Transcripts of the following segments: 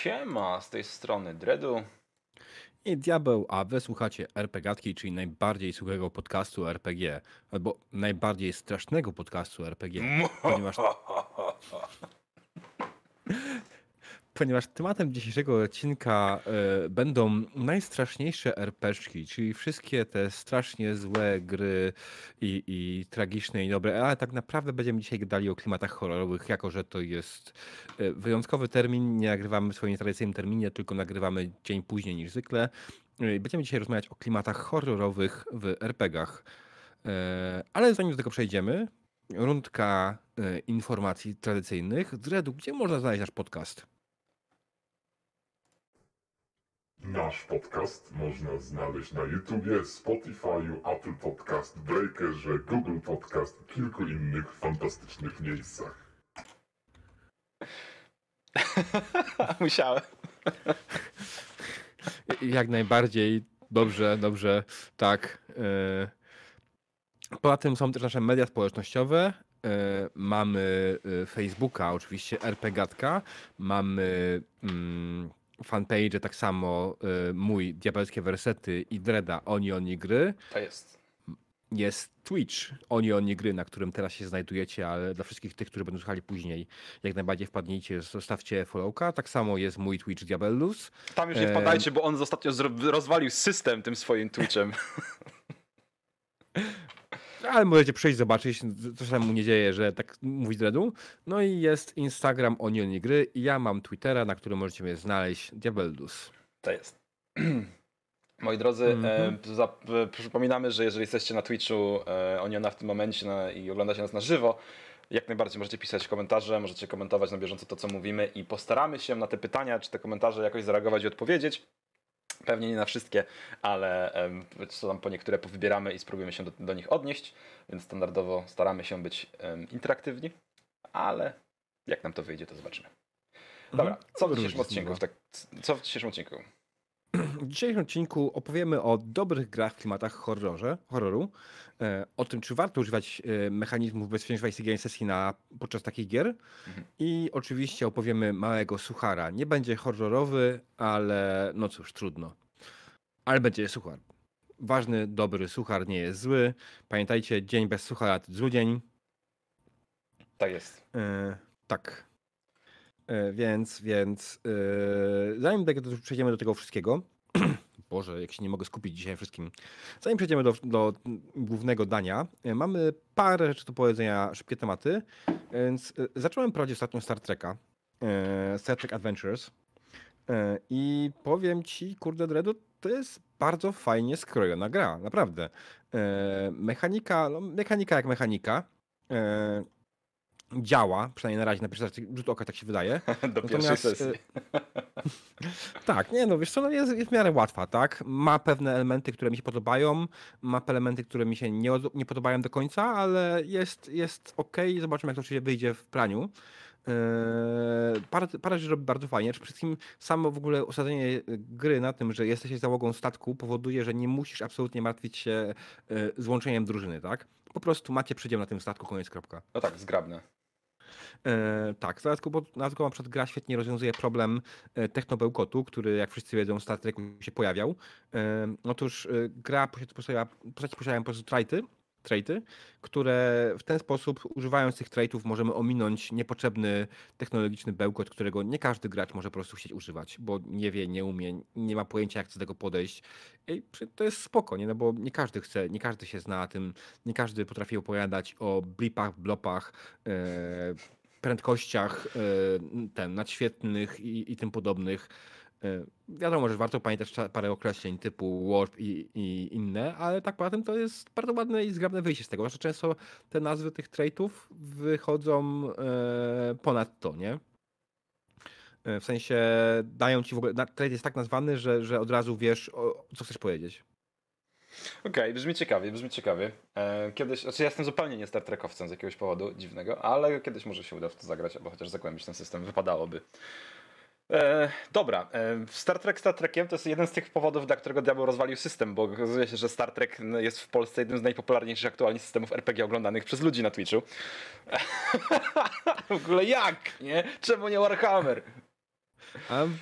Siema, z tej strony Dredu i Diabeł, a wy słuchacie RPGatki, czyli najbardziej suchego podcastu RPG, albo najbardziej strasznego podcastu RPG, ponieważ... ponieważ tematem dzisiejszego odcinka y, będą najstraszniejsze RPGki, czyli wszystkie te strasznie złe gry i, i tragiczne i dobre, ale tak naprawdę będziemy dzisiaj gadali o klimatach horrorowych, jako że to jest y, wyjątkowy termin, nie nagrywamy w swoim tradycyjnym terminie, tylko nagrywamy dzień później niż zwykle. Y, będziemy dzisiaj rozmawiać o klimatach horrorowych w RPGach. Ale zanim do tego przejdziemy, rundka informacji tradycyjnych. Dredu, gdzie można znaleźć nasz podcast? Nasz podcast można znaleźć na YouTubie, Spotify'u, Apple Podcast, Breakerze, Google Podcast i kilku innych fantastycznych miejscach. Musiałem. Jak najbardziej. Dobrze, dobrze, tak. E, poza tym są też nasze media społecznościowe. E, mamy e, Facebooka, oczywiście RPGatka. Mamy mm, fanpage tak samo y, mój Diabelskie Wersety i Dreda Oni Oni Gry. To jest. Jest Twitch Oni Oni Gry, na którym teraz się znajdujecie, ale dla wszystkich tych, którzy będą słuchali później, jak najbardziej wpadnijcie, zostawcie followka. Tak samo jest mój Twitch Diabellus. Tam już nie e, wpadajcie, bo on ostatnio rozwalił system tym swoim Twitchem. ale możecie przyjść, zobaczyć, co się tam mu nie dzieje, że tak mówi Dredu. No i jest Instagram Onioni Gry i ja mam Twittera, na którym możecie mnie znaleźć, Diabeldus. To jest. Moi drodzy, mm -hmm. e, przypominamy, że jeżeli jesteście na Twitchu e, Oniona w tym momencie na, i oglądacie nas na żywo, jak najbardziej możecie pisać komentarze, możecie komentować na bieżąco to, co mówimy i postaramy się na te pytania czy te komentarze jakoś zareagować i odpowiedzieć. Pewnie nie na wszystkie, ale co tam po niektóre powybieramy i spróbujemy się do, do nich odnieść, więc standardowo staramy się być interaktywni, ale jak nam to wyjdzie, to zobaczymy. Dobra, mhm. co w dzisiejszym odcinku? Tak, co w dzisiejszym odcinku? W dzisiejszym odcinku opowiemy o dobrych grach w klimatach horrorze, horroru, e, o tym, czy warto używać e, mechanizmów bezpieczeństwa i higieny sesji na, podczas takich gier mhm. i oczywiście opowiemy małego suchara. Nie będzie horrorowy, ale no cóż, trudno. Ale będzie suchar. Ważny, dobry suchar nie jest zły. Pamiętajcie, dzień bez suchara to zły dzień. Tak jest. E, tak. E, więc, więc yy, zanim przejdziemy do tego wszystkiego, Boże, jak się nie mogę skupić dzisiaj wszystkim. Zanim przejdziemy do, do głównego dania, e, mamy parę rzeczy do powiedzenia, szybkie tematy. Więc zacząłem prowadzić ostatnio Star Treka, Star Trek Adventures. I powiem ci, kurde, Dredu, to jest bardzo fajnie skrojona gra, naprawdę. Mechanika, no, mechanika jak mechanika działa, przynajmniej na razie na pierwszy rzut oka tak się wydaje. Do pierwszej sesji. E, tak, nie no, wiesz co, no jest, jest w miarę łatwa, tak? Ma pewne elementy, które mi się podobają, ma elementy, które mi się nie, nie podobają do końca, ale jest, jest ok. Zobaczymy, jak to się wyjdzie w praniu. Yy, parę, parę rzeczy robi bardzo fajnie. Przede wszystkim samo w ogóle osadzenie e, gry na tym, że jesteś załogą statku powoduje, że nie musisz absolutnie martwić się yy, złączeniem drużyny, tak? Po prostu macie przydział na tym statku, koniec kropka. No tak, zgrabne. E, tak, w dodatku, w dodatku na przykład gra świetnie rozwiązuje problem e, technobełkotu, który jak wszyscy wiedzą w Star się pojawiał. E, otóż gra posiada, postaci posiadają po prostu trajty, traity, które w ten sposób, używając tych traitów, możemy ominąć niepotrzebny technologiczny bełkot, którego nie każdy gracz może po prostu chcieć używać, bo nie wie, nie umie, nie ma pojęcia, jak do tego podejść. I to jest spoko, nie? No bo nie każdy chce, nie każdy się zna na tym, nie każdy potrafi opowiadać o blipach, blopach, e, prędkościach e, ten, nadświetnych i, i tym podobnych. E, wiadomo, że warto pamiętać parę określeń typu warp i, i, inne, ale tak poza tym to jest bardzo ładne i zgrabne wyjście z tego. Znaczy często te nazwy tych traitów wychodzą e, ponad to, nie? W sensie dają ci w ogóle. Trade jest tak nazwany, że, że od razu wiesz, o, co chcesz powiedzieć. Okej, okay, brzmi ciekawie, brzmi ciekawie. E, kiedyś, znaczy ja jestem zupełnie nie Star Trekowcem z jakiegoś powodu dziwnego, ale kiedyś może się uda w to zagrać, albo chociaż zagłębić ten system, wypadałoby. E, dobra, e, Star Trek Star Trekiem to jest jeden z tych powodów, dla którego Diabeł rozwalił system, bo okazuje się, że Star Trek jest w Polsce jednym z najpopularniejszych aktualnie systemów RPG oglądanych przez ludzi na Twitchu. w ogóle jak, nie? Czemu nie Warhammer?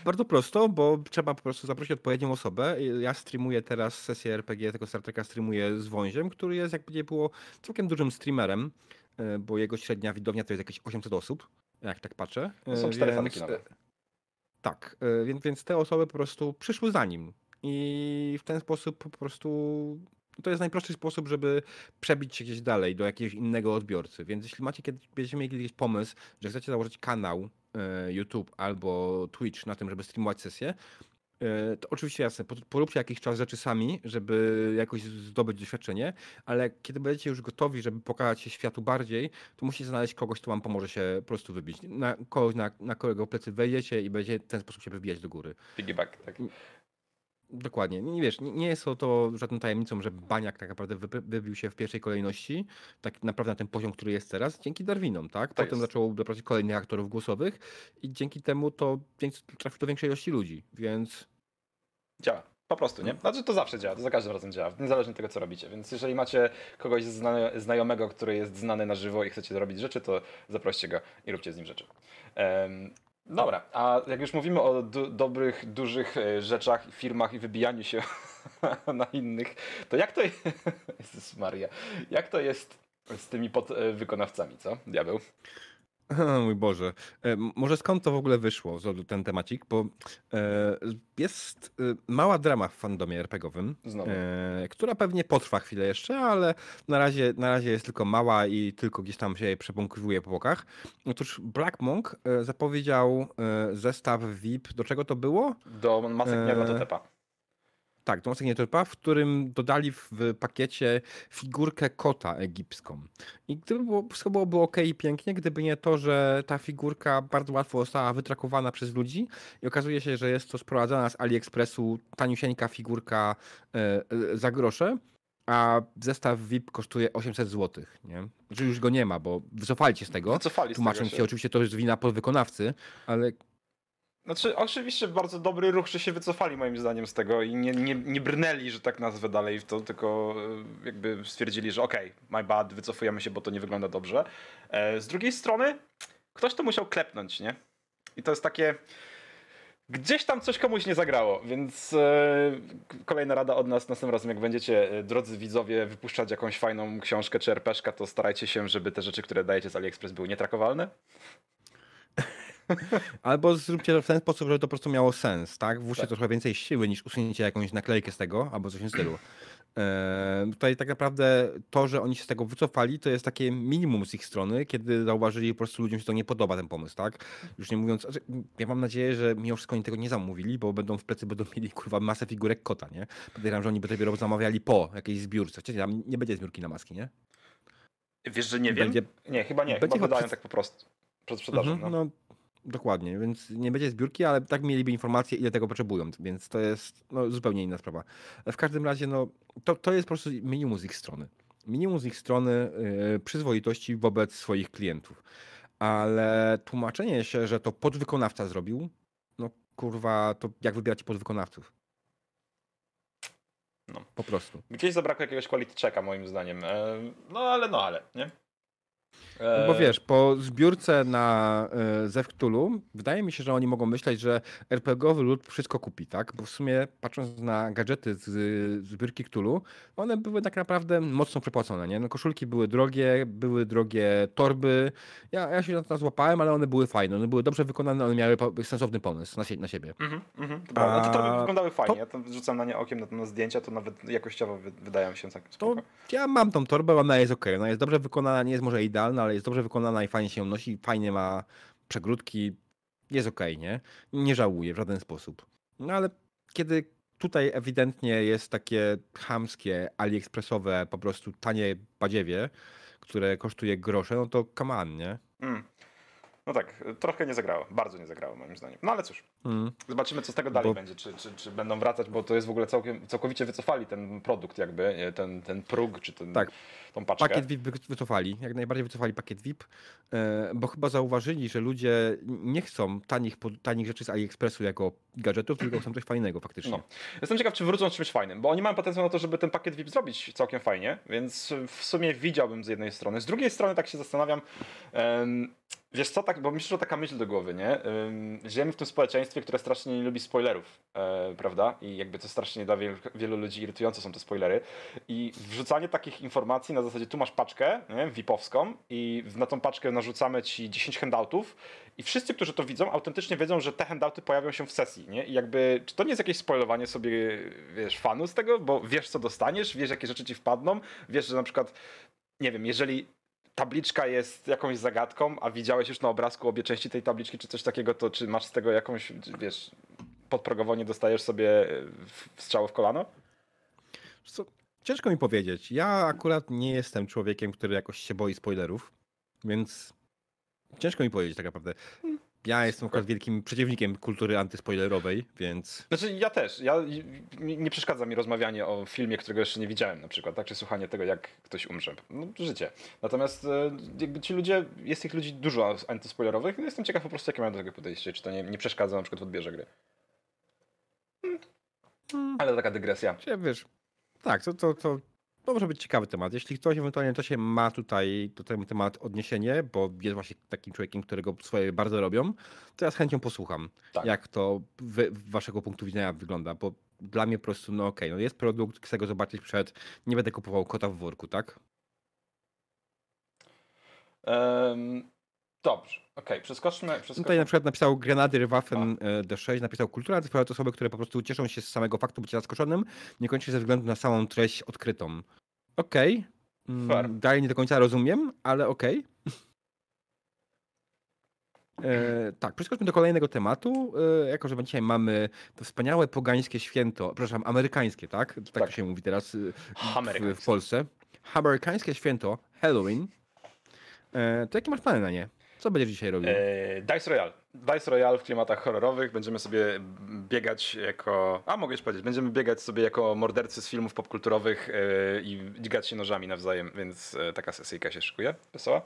Bardzo prosto, bo trzeba po prostu zaprosić odpowiednią osobę. Ja streamuję teraz sesję RPG tego Star Treka streamuję z Wąziem, który jest jakby nie było całkiem dużym streamerem, e, bo jego średnia widownia to jest jakieś 800 osób, jak tak patrzę. To są e, cztery więc, e, Tak, więc, więc te osoby po prostu przyszły za nim i w ten sposób po prostu to jest najprostszy sposób, żeby przebić się gdzieś dalej do jakiegoś innego odbiorcy. Więc jeśli macie kiedyś, będziecie mieli jakiś pomysł, że chcecie założyć kanał E, YouTube albo Twitch na tym, żeby streamować sesję, e, to oczywiście jasne, poróbcie jakiś czas rzeczy sami, żeby jakoś zdobyć doświadczenie, ale kiedy będziecie już gotowi, żeby pokazać się światu bardziej, to musicie znaleźć kogoś, kto wam pomoże się po prostu wybić. Na kogoś, na, na którego plecy wejdziecie i będziecie w ten sposób się wybijać do góry. Piggyback, tak. Mm. Dokładnie. Nie wiesz, nie, nie jest to żadną tajemnicą, że Baniak tak naprawdę wybił się w pierwszej kolejności, tak naprawdę na ten poziom, który jest teraz, dzięki Darwinom, tak? tak Potem zaczął doprowadzić kolejnych aktorów głosowych i dzięki temu to trafił do większej ilości ludzi, więc... Działa. Po prostu, nie? Znaczy to zawsze działa, to za każdym razem działa, niezależnie od tego, co robicie. Więc jeżeli macie kogoś znajomego, który jest znany na żywo i chcecie robić rzeczy, to zaproście go i róbcie z nim rzeczy. Um, Dobra, a jak już mówimy o dobrych, dużych e, rzeczach, firmach i wybijaniu się na innych, to jak to jest, Maria, jak to jest z tymi podwykonawcami, e, co? Diabeł. Mój Boże. E, może skąd to w ogóle wyszło, ten temacik? Bo e, jest e, mała drama w fandomie RPGowym, która pewnie potrwa chwilę jeszcze, ale na razie, na razie jest tylko mała i tylko gdzieś tam się jej po bokach. Otóż Black Monk zapowiedział zestaw VIP. Do czego to było? Do Masek Gniewa do Tepa tak, Domek Nietrzepa, w którym dodali w pakiecie figurkę kota egipską. I gdyby było, wszystko byłoby ok i pięknie, gdyby nie to, że ta figurka bardzo łatwo została wytrakowana przez ludzi i okazuje się, że jest to sprowadzana z AliExpressu taniusieńka figurka e, e, za grosze, a zestaw VIP kosztuje 800 zł, nie? Że już go nie ma, bo wycofali się z tego. Wycofali z tłumacząc tego się. się oczywiście to jest wina podwykonawcy, ale znaczy, oczywiście bardzo dobry ruch, że się wycofali moim zdaniem z tego i nie, nie, nie brnęli, że tak nazwę dalej w to, tylko e, jakby stwierdzili, że okej, okay, my bad, wycofujemy się, bo to nie wygląda dobrze. E, z drugiej strony, ktoś to musiał klepnąć, nie? I to jest takie gdzieś tam coś komuś nie zagrało, więc e, kolejna rada od nas następnym razem, jak będziecie, drodzy widzowie, wypuszczać jakąś fajną książkę czy rpeszka, er to starajcie się, żeby te rzeczy, które dajecie z AliExpress były nietrakowalne. Albo zróbcie to w ten sposób, żeby to po prostu miało sens, tak? Włóżcie tak. trochę więcej siły niż usunięcie jakąś naklejkę z tego albo coś w stylu. Eee, tutaj tak naprawdę to, że oni się z tego wycofali, to jest takie minimum z ich strony, kiedy zauważyli, po prostu ludziom się to nie podoba ten pomysł, tak? Już nie mówiąc, znaczy, ja mam nadzieję, że mimo wszystko oni tego nie zamówili, bo będą w plecy, będą mieli kurwa masę figurek kota, nie? Podejrzewam, że oni by dopiero zamawiali po jakiejś zbiórce. Czyli tam nie będzie zbiórki na maski, nie? Wiesz, że nie będzie... wiem? Nie, chyba nie. Będzie chyba wydają tak po prostu. Przed sprzedażą. Mhm, no. no Dokładnie, więc nie będzie zbiórki, ale tak mieliby informację, ile tego potrzebują, więc to jest no, zupełnie inna sprawa. W każdym razie, no, to, to jest po prostu minimum z ich strony. Minimum z ich strony yy, przyzwoitości wobec swoich klientów. Ale tłumaczenie się, że to podwykonawca zrobił, no kurwa, to jak wybierać podwykonawców? No. Po prostu. Gdzieś zabrakło jakiegoś quality checka moim zdaniem. E, no ale, no ale, nie? No bo e, wiesz, po zbiórce na e, Zewktulu, wydaje mi się, że oni mogą myśleć, że RPGowy lud wszystko kupi, tak? Bo w sumie patrząc na gadżety z zbiórki Ktulu, one były tak naprawdę mocno przepłacone, nie? No koszulki były drogie, były drogie torby. Ja, ja się na to złapałem, ale one były fajne, one były dobrze wykonane, one miały sensowny pomysł na, sie na siebie. Mhm, mm A... te torby wyglądały fajnie, to... ja tam rzucam na nie okiem na, na zdjęcia, to nawet jakościowo wydają się tak To ja mam tą torbę, ona jest ok, ona jest dobrze wykonana, nie jest może idealna, ale jest dobrze wykonana i fajnie się ją nosi, fajnie ma przegródki, jest okej, okay, nie? Nie żałuję w żaden sposób. No ale kiedy tutaj ewidentnie jest takie chamskie, aliexpressowe, po prostu tanie badziewie, które kosztuje grosze, no to come on, nie? Mm. No tak, trochę nie zagrało, bardzo nie zagrało moim zdaniem. No ale cóż, mm. zobaczymy co z tego dalej bo... będzie, czy, czy, czy, będą wracać, bo to jest w ogóle całkiem, całkowicie wycofali ten produkt jakby, e, ten, ten próg, czy ten... Tak, tą paczkę. Pakiet VIP wycofali, jak najbardziej wycofali pakiet VIP, e, bo chyba zauważyli, że ludzie nie chcą tanich, tanich rzeczy z AliExpressu jako gadżetów, tylko chcą coś fajnego faktycznie. No. Jestem ciekaw, czy wrócą z czymś fajnym, bo oni mają potencjał na to, żeby ten pakiet VIP zrobić całkiem fajnie, więc w sumie widziałbym z jednej strony. Z drugiej strony tak się zastanawiam, Wiesz co, tak, bo mi przyszła taka myśl do głowy, nie? Żyjemy w tym społeczeństwie, które strasznie nie lubi spoilerów, e, prawda? I jakby to strasznie dla wielu, wielu ludzi irytujące są te spoilery. I wrzucanie takich informacji na zasadzie tu masz paczkę VIP-owską i na tą paczkę narzucamy ci 10 handoutów i wszyscy, którzy to widzą, autentycznie wiedzą, że te handouty pojawią się w sesji, nie? I jakby, czy to nie jest jakieś spoilowanie sobie, wiesz, fanu z tego, bo wiesz, co dostaniesz, wiesz, jakie rzeczy ci wpadną, wiesz, że na przykład, nie wiem, jeżeli tabliczka jest jakąś zagadką, a widziałeś już na obrazku obie części tej tabliczki, czy coś takiego, to czy masz z tego jakąś, wiesz, podprogowo nie dostajesz sobie w strzału w kolano? Co, Ciężko mi powiedzieć. Ja akurat nie jestem człowiekiem, który jakoś się boi spoilerów, więc ciężko mi powiedzieć tak naprawdę. Ja hmm. jestem akurat wielkim przeciwnikiem kultury antyspoilerowej, więc. Znaczy ja też. Ja, nie przeszkadza mi rozmawianie o filmie, którego jeszcze nie widziałem na przykład, tak? Czy słuchanie tego, jak ktoś umrze. No, życie. Natomiast e, jakby ci ludzie, jest tych ludzi dużo antyspoilerowych, no jestem ciekaw po prostu, jakie mają do tego podejście. Czy to nie, nie przeszkadza na przykład w odbierze gry. Hmm. Ale taka dygresja. Ja, wiesz, tak, to, to, to, to może być ciekawy temat. Jeśli ktoś ewentualnie to się ma tutaj do ten temat odniesienie, bo jest właśnie takim człowiekiem, którego swoje bardzo robią, to ja z chęcią posłucham, tak. jak to wy, waszego punktu widzenia wygląda, bo dla mnie po prostu, no okej, okay, no jest produkt, chcę go zobaczyć przed, nie będę kupował kota w worku, tak? Dobrze, okej, okay. przeskoczmy, przeskoczmy. Tutaj na przykład napisał Grenadier Waffen A. Tak. E, D6, napisał kultura, to są osoby, które po prostu cieszą się z samego faktu bycia zaskoczonym, niekoniecznie ze względu na samą treść odkrytą. Okej, okay. Mm, dalej nie do końca rozumiem, ale okej. Okay. E, tak, przeskoczmy do kolejnego tematu. E, jako, że dzisiaj mamy to wspaniałe pogańskie święto, przepraszam, amerykańskie, tak? Tak, tak. się mówi teraz y, w, w Polsce. Amerykańskie święto Halloween. E, to jakie masz plany na nie? Co będziesz dzisiaj robił? E, Dice Royale. Dice Royale w klimatach horrorowych. Będziemy sobie biegać jako... A, mogę już powiedzieć. Będziemy biegać sobie jako mordercy z filmów popkulturowych e, i dźgać się nożami nawzajem, więc e, taka sesyjka się szykuje. Wesoła.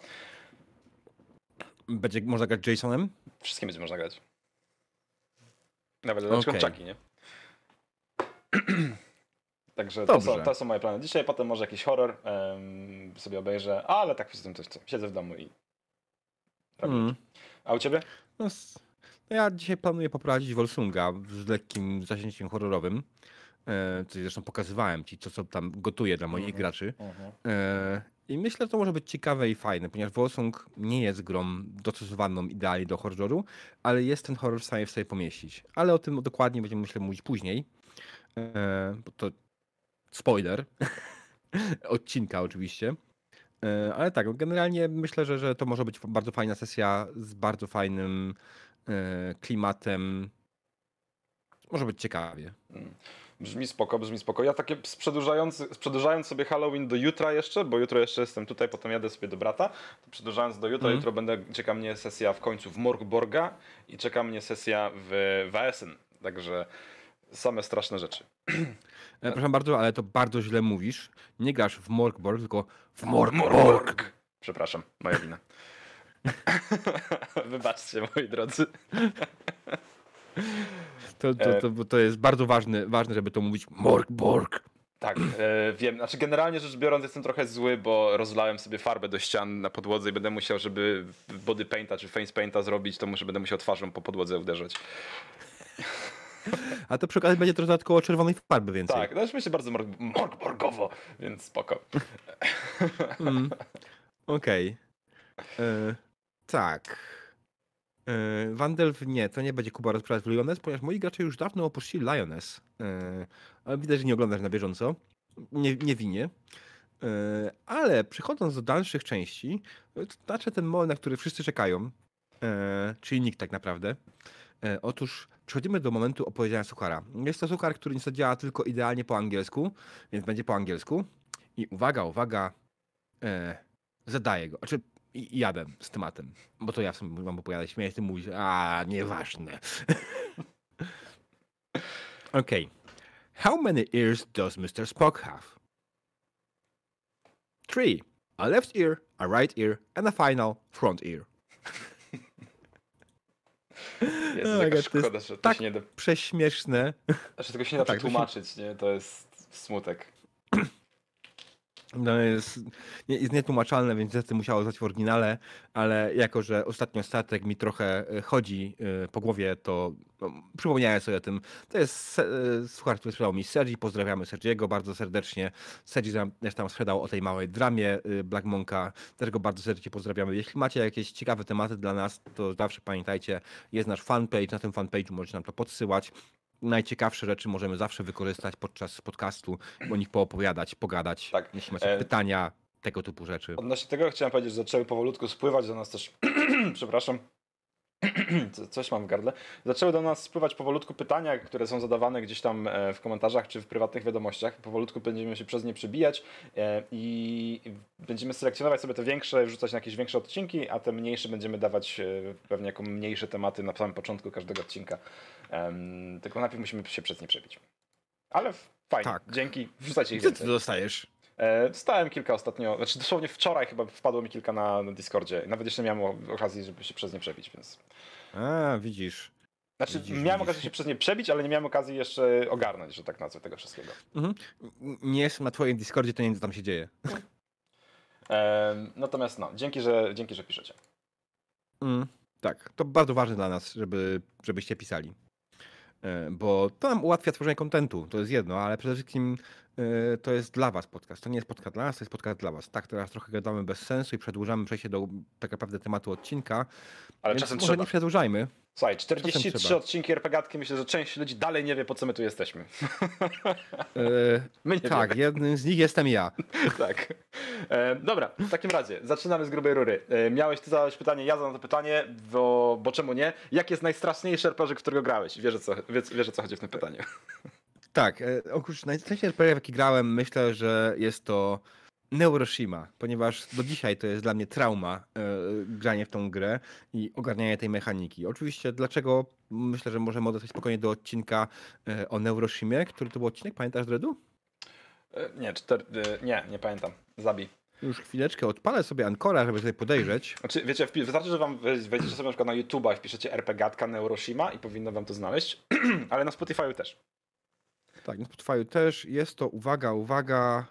Będzie można grać Jasonem? Wszystkim będzie można grać. Nawet okay. na przykład Chucky, nie? Także to są, to są, moje plany dzisiaj, potem może jakiś horror um, sobie obejrzę, ale tak poza tym coś, siedzę w domu i Mm. A u ciebie? No, no, ja dzisiaj planuję poprowadzić Wolsunga z lekkim zasięciem horrorowym. E, co zresztą pokazywałem ci, co, co tam gotuję dla moich mm -hmm. graczy. Mhm. E, I myślę, że to może być ciekawe i fajne, ponieważ Wolsung nie jest grą dostosowaną idealnie do horroru, ale jest ten horror w stanie w sobie pomieścić. Ale o tym dokładnie będziemy, myślę, mówić później. E, bo to spoiler odcinka oczywiście. E, ale tak, no, generalnie myślę, że, że to może być bardzo fajna sesja z bardzo fajnym e, klimatem. Może być ciekawie. Mm. Brzmi spoko, brzmi spoko. Ja takie przedłużając, przedłużając sobie Halloween do jutra jeszcze, bo jutro jeszcze jestem tutaj, potem jadę sobie do brata, to przedłużając do jutra, mm. jutro będę, czeka mnie sesja w końcu w Morgborga i czeka mnie sesja w Waesen. Także same straszne rzeczy. E, proszę bardzo, ale to bardzo źle mówisz. Nie grasz w Morgborg, tylko w Morgborg. Przepraszam, moja wina. Wybaczcie, moi drodzy. To, to, to, to, jest bardzo ważne, ważne, żeby to mówić Morgborg. Tak, e, wiem. Znaczy, generalnie rzecz biorąc, jestem trochę zły, bo rozlałem sobie farbę do ścian na podłodze i będę musiał, żeby body painta czy face painta zrobić, to muszę, będę musiał twarzą po podłodze uderzać. A to przy okazji będzie to dodatkowo czerwonej farby więcej. Tak, no się bardzo morg morg morgowo, więc spoko. Mm. Okej. Okay. E, tak. E, Wandel nie, to nie będzie Kuba rozprawiać w Lioness, ponieważ moi gracze już dawno opuścili Lioness. E, ale widać, że nie oglądasz na bieżąco. Nie, nie winię. ale przechodząc do dalszych części, to znaczy ten moment, na który wszyscy czekają, czyli nikt tak naprawdę. E, otóż przechodzimy do momentu opowiedzenia suchara. Jest to suchar, który niestety działa tylko idealnie po angielsku, więc będzie po angielsku. I uwaga, uwaga, e, zadaję go. Znaczy, jadę z tematem, bo to ja w sumie mam opowiadać. Miałeś ty mówić, a nieważne. okay. How many ears does Mr. Spock have? Three. A left ear, a right ear, and a final front ear. Jezu, no, to szkoda, że to tak się nie da... prześmieszne. Że tego się nie da no, tak, przetłumaczyć, się... nie? To jest smutek. No jest, nie, jest nietłumaczalne, więc niestety musiało zostać w oryginale, ale jako, że ostatnio statek mi trochę e, chodzi e, po głowie, to no, przypomniałem sobie o tym. To jest e, słuchacz, który sprzedał mi Sergi, pozdrawiamy Sergiego bardzo serdecznie. Sergi też tam sprzedał o tej małej dramie Black Monka, też go bardzo serdecznie pozdrawiamy. Jeśli macie jakieś ciekawe tematy dla nas, to zawsze pamiętajcie, jest nasz fanpage, na tym fanpage'u możecie nam to podsyłać najciekawsze rzeczy możemy zawsze wykorzystać podczas podcastu, o nich poopowiadać, pogadać, tak. jeśli macie e... pytania, tego typu rzeczy. Odnośnie tego chciałem powiedzieć, że zaczęły powolutku spływać do nas też, przepraszam, coś mam w gardle, zaczęły do nas spływać powolutku pytania, które są zadawane gdzieś tam e, w komentarzach czy w prywatnych wiadomościach. Powolutku będziemy się przez nie przebijać e, i będziemy selekcjonować sobie te większe, wrzucać na jakieś większe odcinki, a te mniejsze będziemy dawać e, pewnie jako mniejsze tematy na samym początku każdego odcinka. Tylko najpierw musimy się przez nie przebić. Ale fajnie, tak. dzięki, wrzucajcie ich więcej. Ty, ty dostajesz. Dostałem e, kilka ostatnio, znaczy dosłownie wczoraj chyba wpadło mi kilka na, na Discordzie. Nawet jeszcze nie miałem okazji, żeby się przez nie przebić, więc. A, widzisz. Znaczy, widzisz, miałem widzisz. okazję się przez nie przebić, ale nie miałem okazji jeszcze ogarnąć, że tak nazwę tego wszystkiego. Mhm. Nie jestem na twoim Discordzie, to nie wiem, tam się dzieje. E, natomiast no, dzięki, że, dzięki, że piszecie. Mm, tak, to bardzo ważne dla nas, żeby, żebyście pisali e, bo to nam ułatwia tworzenie kontentu, to jest jedno, ale przede wszystkim Y, to jest dla was podcast. To nie jest podcast dla nas, to jest podcast dla was. Tak, teraz trochę gadamy bez sensu i przedłużamy przejście do tak naprawdę tematu odcinka. Ale czasem może trzeba. nie przedłużajmy. Słuchaj, 43 odcinki RPGatki, myślę, że część ludzi dalej nie wie, po co my tu jesteśmy. Y, my nie tak, wiemy. jednym z nich jestem ja. tak. E, dobra, w takim razie zaczynamy z grubej rury. E, miałeś ty zadać pytanie, ja zadam to pytanie, bo, bo czemu nie? Jaki jest najstraszniejszy RPG, którego grałeś? Wierzę, co, Wierzę, co chodzi w tym pytaniu. Tak, e, oprócz najcenniejszych w jaki grałem, myślę, że jest to Neuroshima, ponieważ do dzisiaj to jest dla mnie trauma e, granie w tą grę i ogarnianie tej mechaniki. Oczywiście dlaczego myślę, że możemy odejść spokojnie do odcinka e, o Neuroshimie, który to był odcinek, pamiętasz Dredu? E, nie, czter... E, nie, nie pamiętam. Zabij. Już chwileczkę, odpalę sobie Ankora, żeby tutaj podejrzeć. Znaczy, wiecie, wystarczy, że wam wejdziecie sobie na przykład na YouTube'a i wpiszecie RPGatka Neuroshima i powinno wam to znaleźć, ale na Spotify'u też. Tak, na Spotify też jest to, uwaga, uwaga.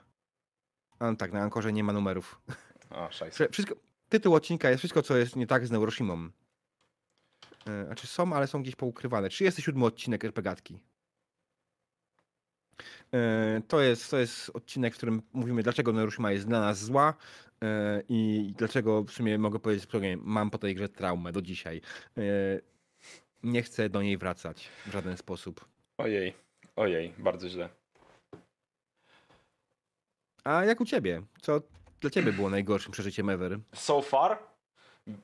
A, tak, na Ankorze nie ma numerów. O, szajs. Wszystko, tytuł odcinka jest wszystko, co jest nie tak z Neuroshimą. Znaczy e, są, ale są gdzieś poukrywane. 37 odcinek RPGatki. E, to jest, to jest odcinek, w którym mówimy, dlaczego Neuroshima jest dla nas zła e, i dlaczego w sumie mogę powiedzieć, że mam po tej grze traumę do dzisiaj. Nie chcę do niej wracać w żaden sposób. Ojej. Ojej, bardzo źle. A jak u ciebie? Co dla ciebie było najgorszym przeżyciem ever? So far?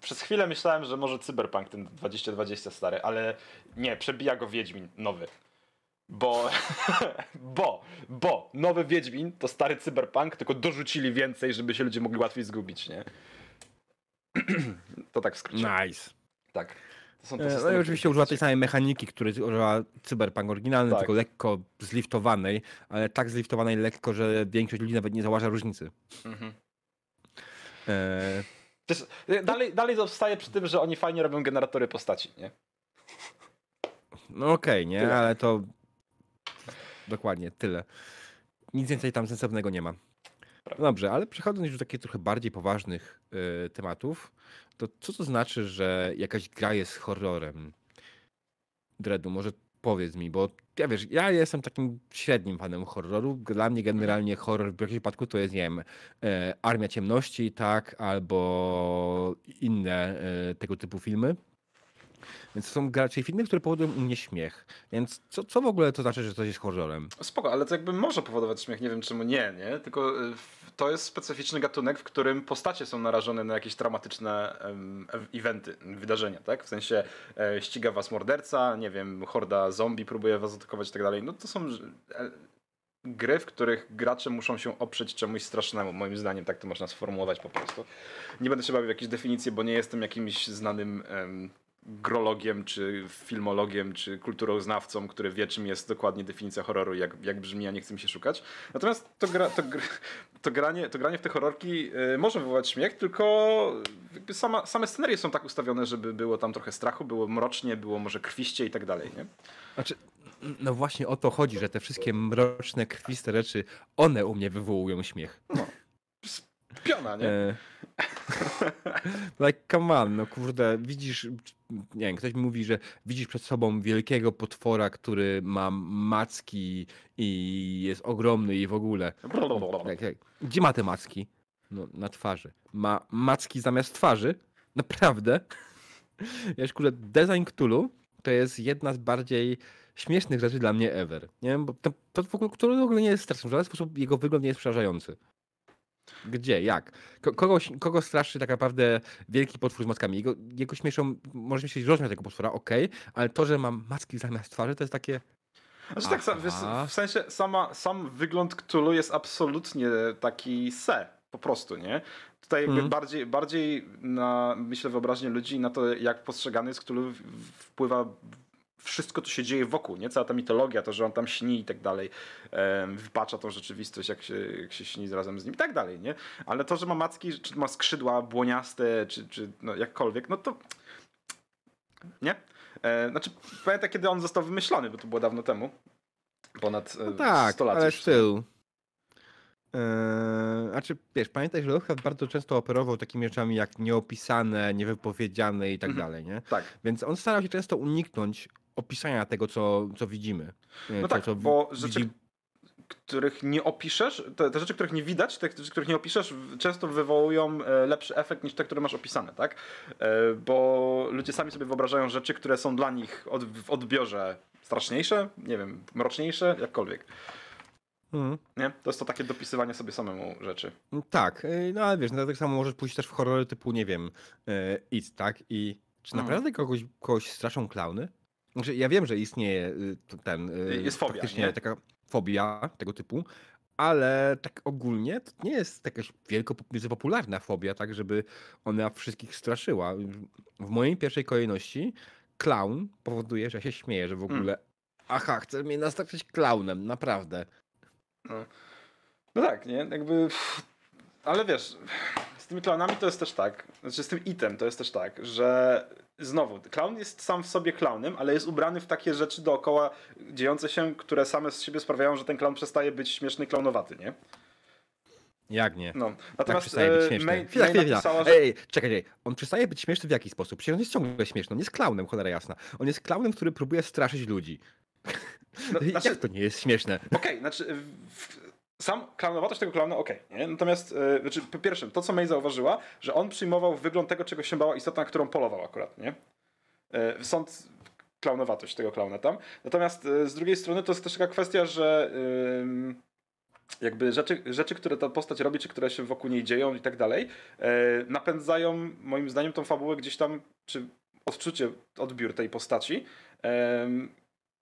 Przez chwilę myślałem, że może Cyberpunk ten 2020 stary, ale nie, przebija go Wiedźmin nowy. Bo, bo, bo nowy Wiedźmin to stary Cyberpunk, tylko dorzucili więcej, żeby się ludzie mogli łatwiej zgubić, nie? To tak w skrócie. Nice. Tak. To są te systemy, no i oczywiście używa tej samej mechaniki, której używa Cyberpunk oryginalny, tak. tylko lekko zliftowanej, ale tak zliftowanej lekko, że większość ludzi nawet nie zauważa różnicy. Mhm. E... e dalej, dalej zostaję przy tym, że oni fajnie robią generatory postaci, nie? No okej, okay, nie, tyle. ale to dokładnie tyle. Nic więcej tam sensownego nie ma. Prawda. Dobrze, ale przechodząc już do takich trochę bardziej poważnych y, tematów, to co to znaczy, że jakaś gra jest horrorem? Dredu, może powiedz mi, bo ja wiesz, ja jestem takim średnim fanem horroru. Dla mnie mhm. generalnie horror w jakimś przypadku to jest, nie wiem, e, Armia Ciemności, tak, albo inne e, tego typu filmy. Więc są raczej filmy, które powodują u mnie śmiech. Więc co, co w ogóle to znaczy, że coś jest horrorem? Spoko, ale to jakby może powodować śmiech, nie wiem czemu nie, nie? Tylko y, to jest specyficzny gatunek, w którym postacie są narażone na jakieś traumatyczne um, eventy, wydarzenia, tak? W sensie e, ściga was morderca, nie wiem, horda zombie próbuje was atakować i tak dalej. No to są e, gry, w których gracze muszą się oprzeć czemuś strasznemu. Moim zdaniem tak to można sformułować po prostu. Nie będę się bawił w jakieś definicje, bo nie jestem jakimś znanym grologiem, czy filmologiem, czy kulturoznawcą, który wie, czym jest dokładnie definicja horroru, jak, jak brzmi, a nie chce mi się szukać. Natomiast to, gra, to, to, granie, to granie w te horrorki y, może wywołać śmiech, tylko sama, same scenerie są tak ustawione, żeby było tam trochę strachu, było mrocznie, było może krwiście i tak dalej, nie? Znaczy, no właśnie o to chodzi, że te wszystkie mroczne, krwiste rzeczy, one u mnie wywołują śmiech. No. Piona, nie? E like, come on, no kurde, widzisz, nie wiem, ktoś mi mówi, że widzisz przed sobą wielkiego potwora, który ma macki i jest ogromny i w ogóle. Gdzie ma te macki? No, na twarzy. Ma macki zamiast twarzy? Naprawdę? Ja kurde, design Cthulhu to jest jedna z bardziej śmiesznych rzeczy dla mnie ever. Nie wiem, bo to, to, w ogóle, w ogóle nie jest straszne, w żaden sposób jego wygląd nie jest przerażający. Gdzie? Jak? Kogo, kogo straszy tak naprawdę wielki potwór z maskami? Jego, jego śmieszą, może myśleć rozmiar tego potwora, okej, okay, ale to, że mam maski zamiast twarzy, to jest takie... Znaczy tak, Aha. tak, wiesz, w sensie sama, sam wygląd Cthulhu jest absolutnie taki se, po prostu, nie? Tutaj jakby mhm. bardziej, bardziej na, myślę, wyobraźnię ludzi na to, jak postrzegany jest Cthulhu wpływa wszystko, co się dzieje wokół, nie? Cała ta mitologia, to, że on tam śni i tak dalej, wypacza tą rzeczywistość, jak się, jak się śni razem z nim i tak dalej, nie? Ale to, że ma macki, czy ma skrzydła błoniaste, czy, czy no, jakkolwiek, no to... Nie? E, znaczy, pamiętam, kiedy on został wymyślony, bo to było dawno temu. Ponad e, no tak, 100 lat. ale styl. Eee, znaczy, wiesz, pamiętaj, że Lovecraft bardzo często operował takimi rzeczami jak nieopisane, niewypowiedziane i tak mm -hmm. dalej, nie? Tak. Więc on starał się często uniknąć opisania tego, co, co widzimy. No co, tak, co bo widzi... rzeczy, których nie opiszesz, te, te, rzeczy, których nie widać, te rzeczy, których nie opiszesz, często wywołują e, lepszy efekt niż te, które masz opisane, tak? E, bo ludzie sami sobie wyobrażają rzeczy, które są dla nich od, w odbiorze straszniejsze, nie wiem, mroczniejsze, jakkolwiek. Mhm. Nie? To jest to takie dopisywanie sobie samemu rzeczy. Mm, tak, e, no ale wiesz, no, tak samo możesz pójść też w horrory typu, nie wiem, It, tak? I czy mhm. naprawdę kogoś, kogoś straszą klauny? Znaczy, ja wiem, że istnieje y, ten. Y, y, jest fobia. Nie? Taka fobia tego typu, ale tak ogólnie to nie jest jakaś wielko popularna fobia, tak, żeby ona wszystkich straszyła. W mojej pierwszej kolejności clown powoduje, że ja się śmieję, że w hmm. ogóle. Hmm. Aha, chcę mnie nastawić clownem naprawdę. No. no tak, nie? Jakby. Ale wiesz, z tymi klaunami to jest też tak, znaczy z tym item to jest też tak, że znowu, clown jest sam w sobie clownem, ale jest ubrany w takie rzeczy dookoła dziejące się, które same z siebie sprawiają, że ten clown przestaje być śmieszny, klaunowaty, nie? Jak nie? No. Tak Natomiast tak przestaje być e, śmieszny. chwila, chwila, Ej, czekaj, on przestaje być śmieszny w jakiś sposób? Przecież on jest ciągle śmieszny, on jest klaunem, cholera jasna. On jest klaunem, który próbuje straszyć ludzi. No, znaczy... Jak to nie jest śmieszne? Okej, okay, znaczy w, sam klaunowatość tego klauna, okej. Okay, Natomiast, yy, znaczy, po pierwsze, to co May zauważyła, że on przyjmował wygląd tego, czego się bała istota, na którą polował akurat, nie? Yy, sąd klaunowatość tego klauna tam. Natomiast yy, z drugiej strony to jest też taka kwestia, że yy, jakby rzeczy, rzeczy, które ta postać robi, czy które się wokół niej dzieją i tak dalej, napędzają moim zdaniem tą fabułę gdzieś tam, czy odczucie, odbiór tej postaci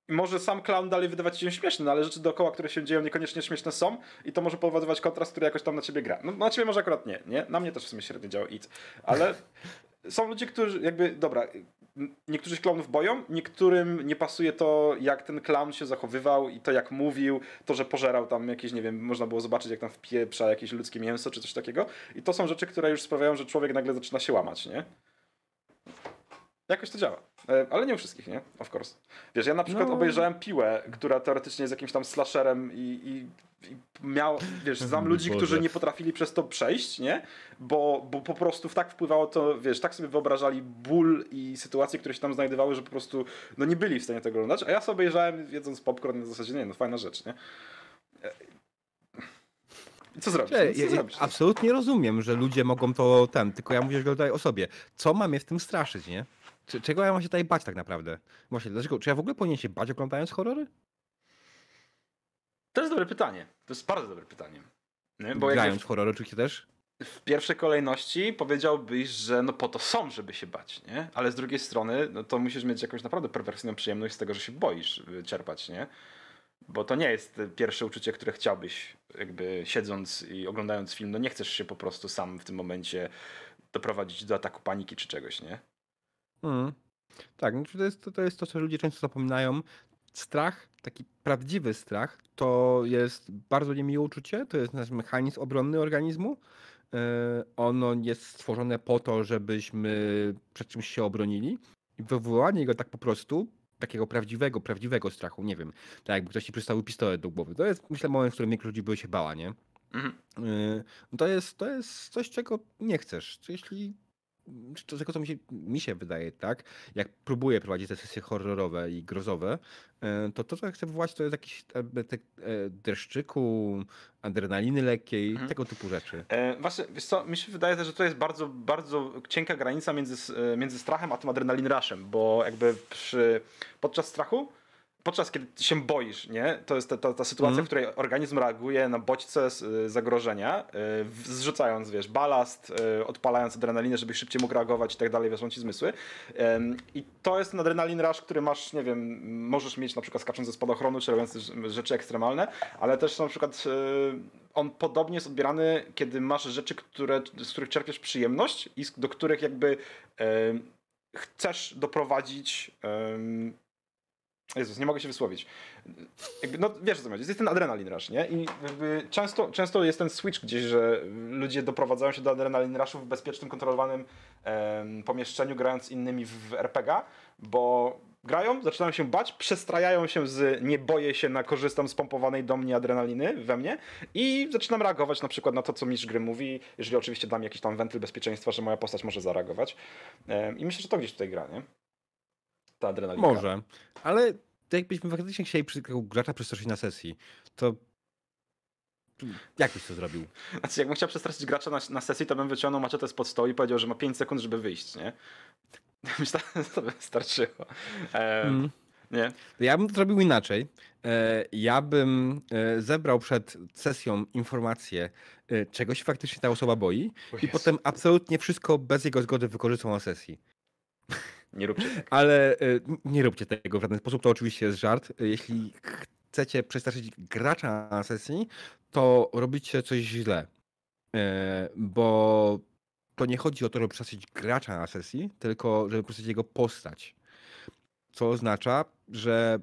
może sam clown dalej wydawać się śmieszny, no ale rzeczy dookoła, które się dzieją, niekoniecznie śmieszne są i to może powodować kontrast, który jakoś tam na ciebie gra. No, no na ciebie może akurat nie, nie? Na mnie też w sumie średnio działa it, ale są ludzie, którzy jakby, dobra, niektórzy się clownów boją, niektórym nie pasuje to, jak ten clown się zachowywał i to, jak mówił, to, że pożerał tam jakieś, nie wiem, można było zobaczyć, jak tam wpieprza jakieś ludzkie mięso czy coś takiego i to są rzeczy, które już sprawiają, że człowiek nagle zaczyna się łamać, nie? Jakoś to działa. E, ale nie u wszystkich, nie? Of course. Wiesz, ja na przykład no. obejrzałem Piłę, która teoretycznie jest jakimś tam slasherem i, i, i miał, wiesz, znam ludzi, Boże. którzy nie potrafili przez to przejść, nie? Bo, bo po prostu tak wpływało to, wiesz, tak sobie wyobrażali ból i sytuacje, które się tam znajdowały, że po prostu no nie byli w stanie tego oglądać, a ja sobie obejrzałem jedząc popcorn w zasadzie, nie no, fajna rzecz, nie? E, co zrobić? ja, absolutnie rozumiem, że ludzie mogą to ten, tylko ja mówię tutaj o sobie. Co mam je w tym straszyć, nie? Czy, czego ja mam się tutaj bać tak naprawdę? Właśnie, dlaczego? Czy ja w ogóle powinien się bać oglądając horrory? To jest dobre pytanie. To jest bardzo dobre pytanie. Bo Grając w horror oczywiście też? W pierwszej kolejności powiedziałbyś, że no po to są, żeby się bać, nie? Ale z drugiej strony, no to musisz mieć jakąś naprawdę perwersyjną przyjemność z tego, że się boisz y, czerpać, nie? Bo to nie jest y, pierwsze uczucie, które chciałbyś, jakby siedząc i oglądając film, no nie chcesz się po prostu sam w tym momencie doprowadzić do ataku paniki czy czegoś, nie? Mm. Tak, no, to jest to, to jest to, co ludzie często zapominają. Strach, taki prawdziwy strach, to jest bardzo niemiłe uczucie, to jest nasz mechanizm obronny organizmu. Yy, ono jest stworzone po to, żebyśmy przed czymś się obronili. I wywołanie go tak po prostu, takiego prawdziwego, prawdziwego strachu, nie wiem, tak jakby ktoś ci przystawił pistolet do głowy. To jest, myślę, moment, w którym niektórzy ludzi by się bała, nie? Yy, to, jest, to jest coś, czego nie chcesz. Jeśli z tego co mi się, mi się wydaje, tak, jak próbuję prowadzić te sesje horrorowe i grozowe, e, to to, co chcę wywołać, to jest jakiś e, te, e, dreszczyku, adrenaliny lekkiej, mhm. tego typu rzeczy. E, właśnie, wiesz co, mi się wydaje też, że to jest bardzo, bardzo cienka granica między, między strachem a tym adrenalin rushem, bo jakby przy, podczas strachu podczas kiedy się boisz, nie? To jest ta, ta, ta sytuacja, mm. w której organizm reaguje na bodźce y, zagrożenia, yy, zrzucając, wiesz, balast, y, odpalając adrenalinę, żeby szybciej mógł reagować i tak dalej, wiesz, ci zmysły. I to jest ten adrenalin rush, który masz, nie wiem, możesz mieć na przykład skacząc ze spadochronu, czy robiąc rzeczy ekstremalne, ale też na przykład y, on podobnie jest odbierany, kiedy masz rzeczy, które, z których czerpiesz przyjemność i do których jakby chcesz doprowadzić Jezus, nie mogę się wysłowić. no wiesz o co chodzi, jest ten adrenalin rush, nie? I często, często jest ten switch gdzieś, że ludzie doprowadzają się do adrenalin rushu w bezpiecznym, kontrolowanym em, pomieszczeniu, grając innymi w RPG, bo grają, zaczynają się bać, przestrajają się z nie boję się na korzystam z pompowanej do mnie adrenaliny we mnie i zaczynam reagować na przykład na to, co mistrz gry mówi, jeżeli oczywiście dam jakiś tam wentyl bezpieczeństwa, że moja postać może zareagować. I myślę, że to gdzieś tutaj gra, nie? ta adrenalinka. Może, ale jakbyśmy faktycznie chcieli gracza przestraszyć na sesji, to jak byś to zrobił? Znaczy, jakbym chciał przestraszyć gracza na, na sesji, to bym wyciągnął maczetę spod stołu i powiedział, że ma 5 sekund, żeby wyjść, nie? Myślałem, że to by starczyło. E, mm. Nie? Ja bym to zrobił inaczej. E, ja bym e, zebrał przed sesją informacje, e, czego się faktycznie ta osoba boi i potem absolutnie wszystko bez jego zgody wykorzystał na sesji. Nie róbcie tego. Tak. Ale y, nie róbcie tego w żaden sposób, to oczywiście jest żart. Jeśli chcecie przestraszyć gracza na sesji, to robicie coś źle. E, bo to nie chodzi o to, żeby przestraszyć gracza na sesji, tylko żeby przestraszyć jego postać. Co oznacza, że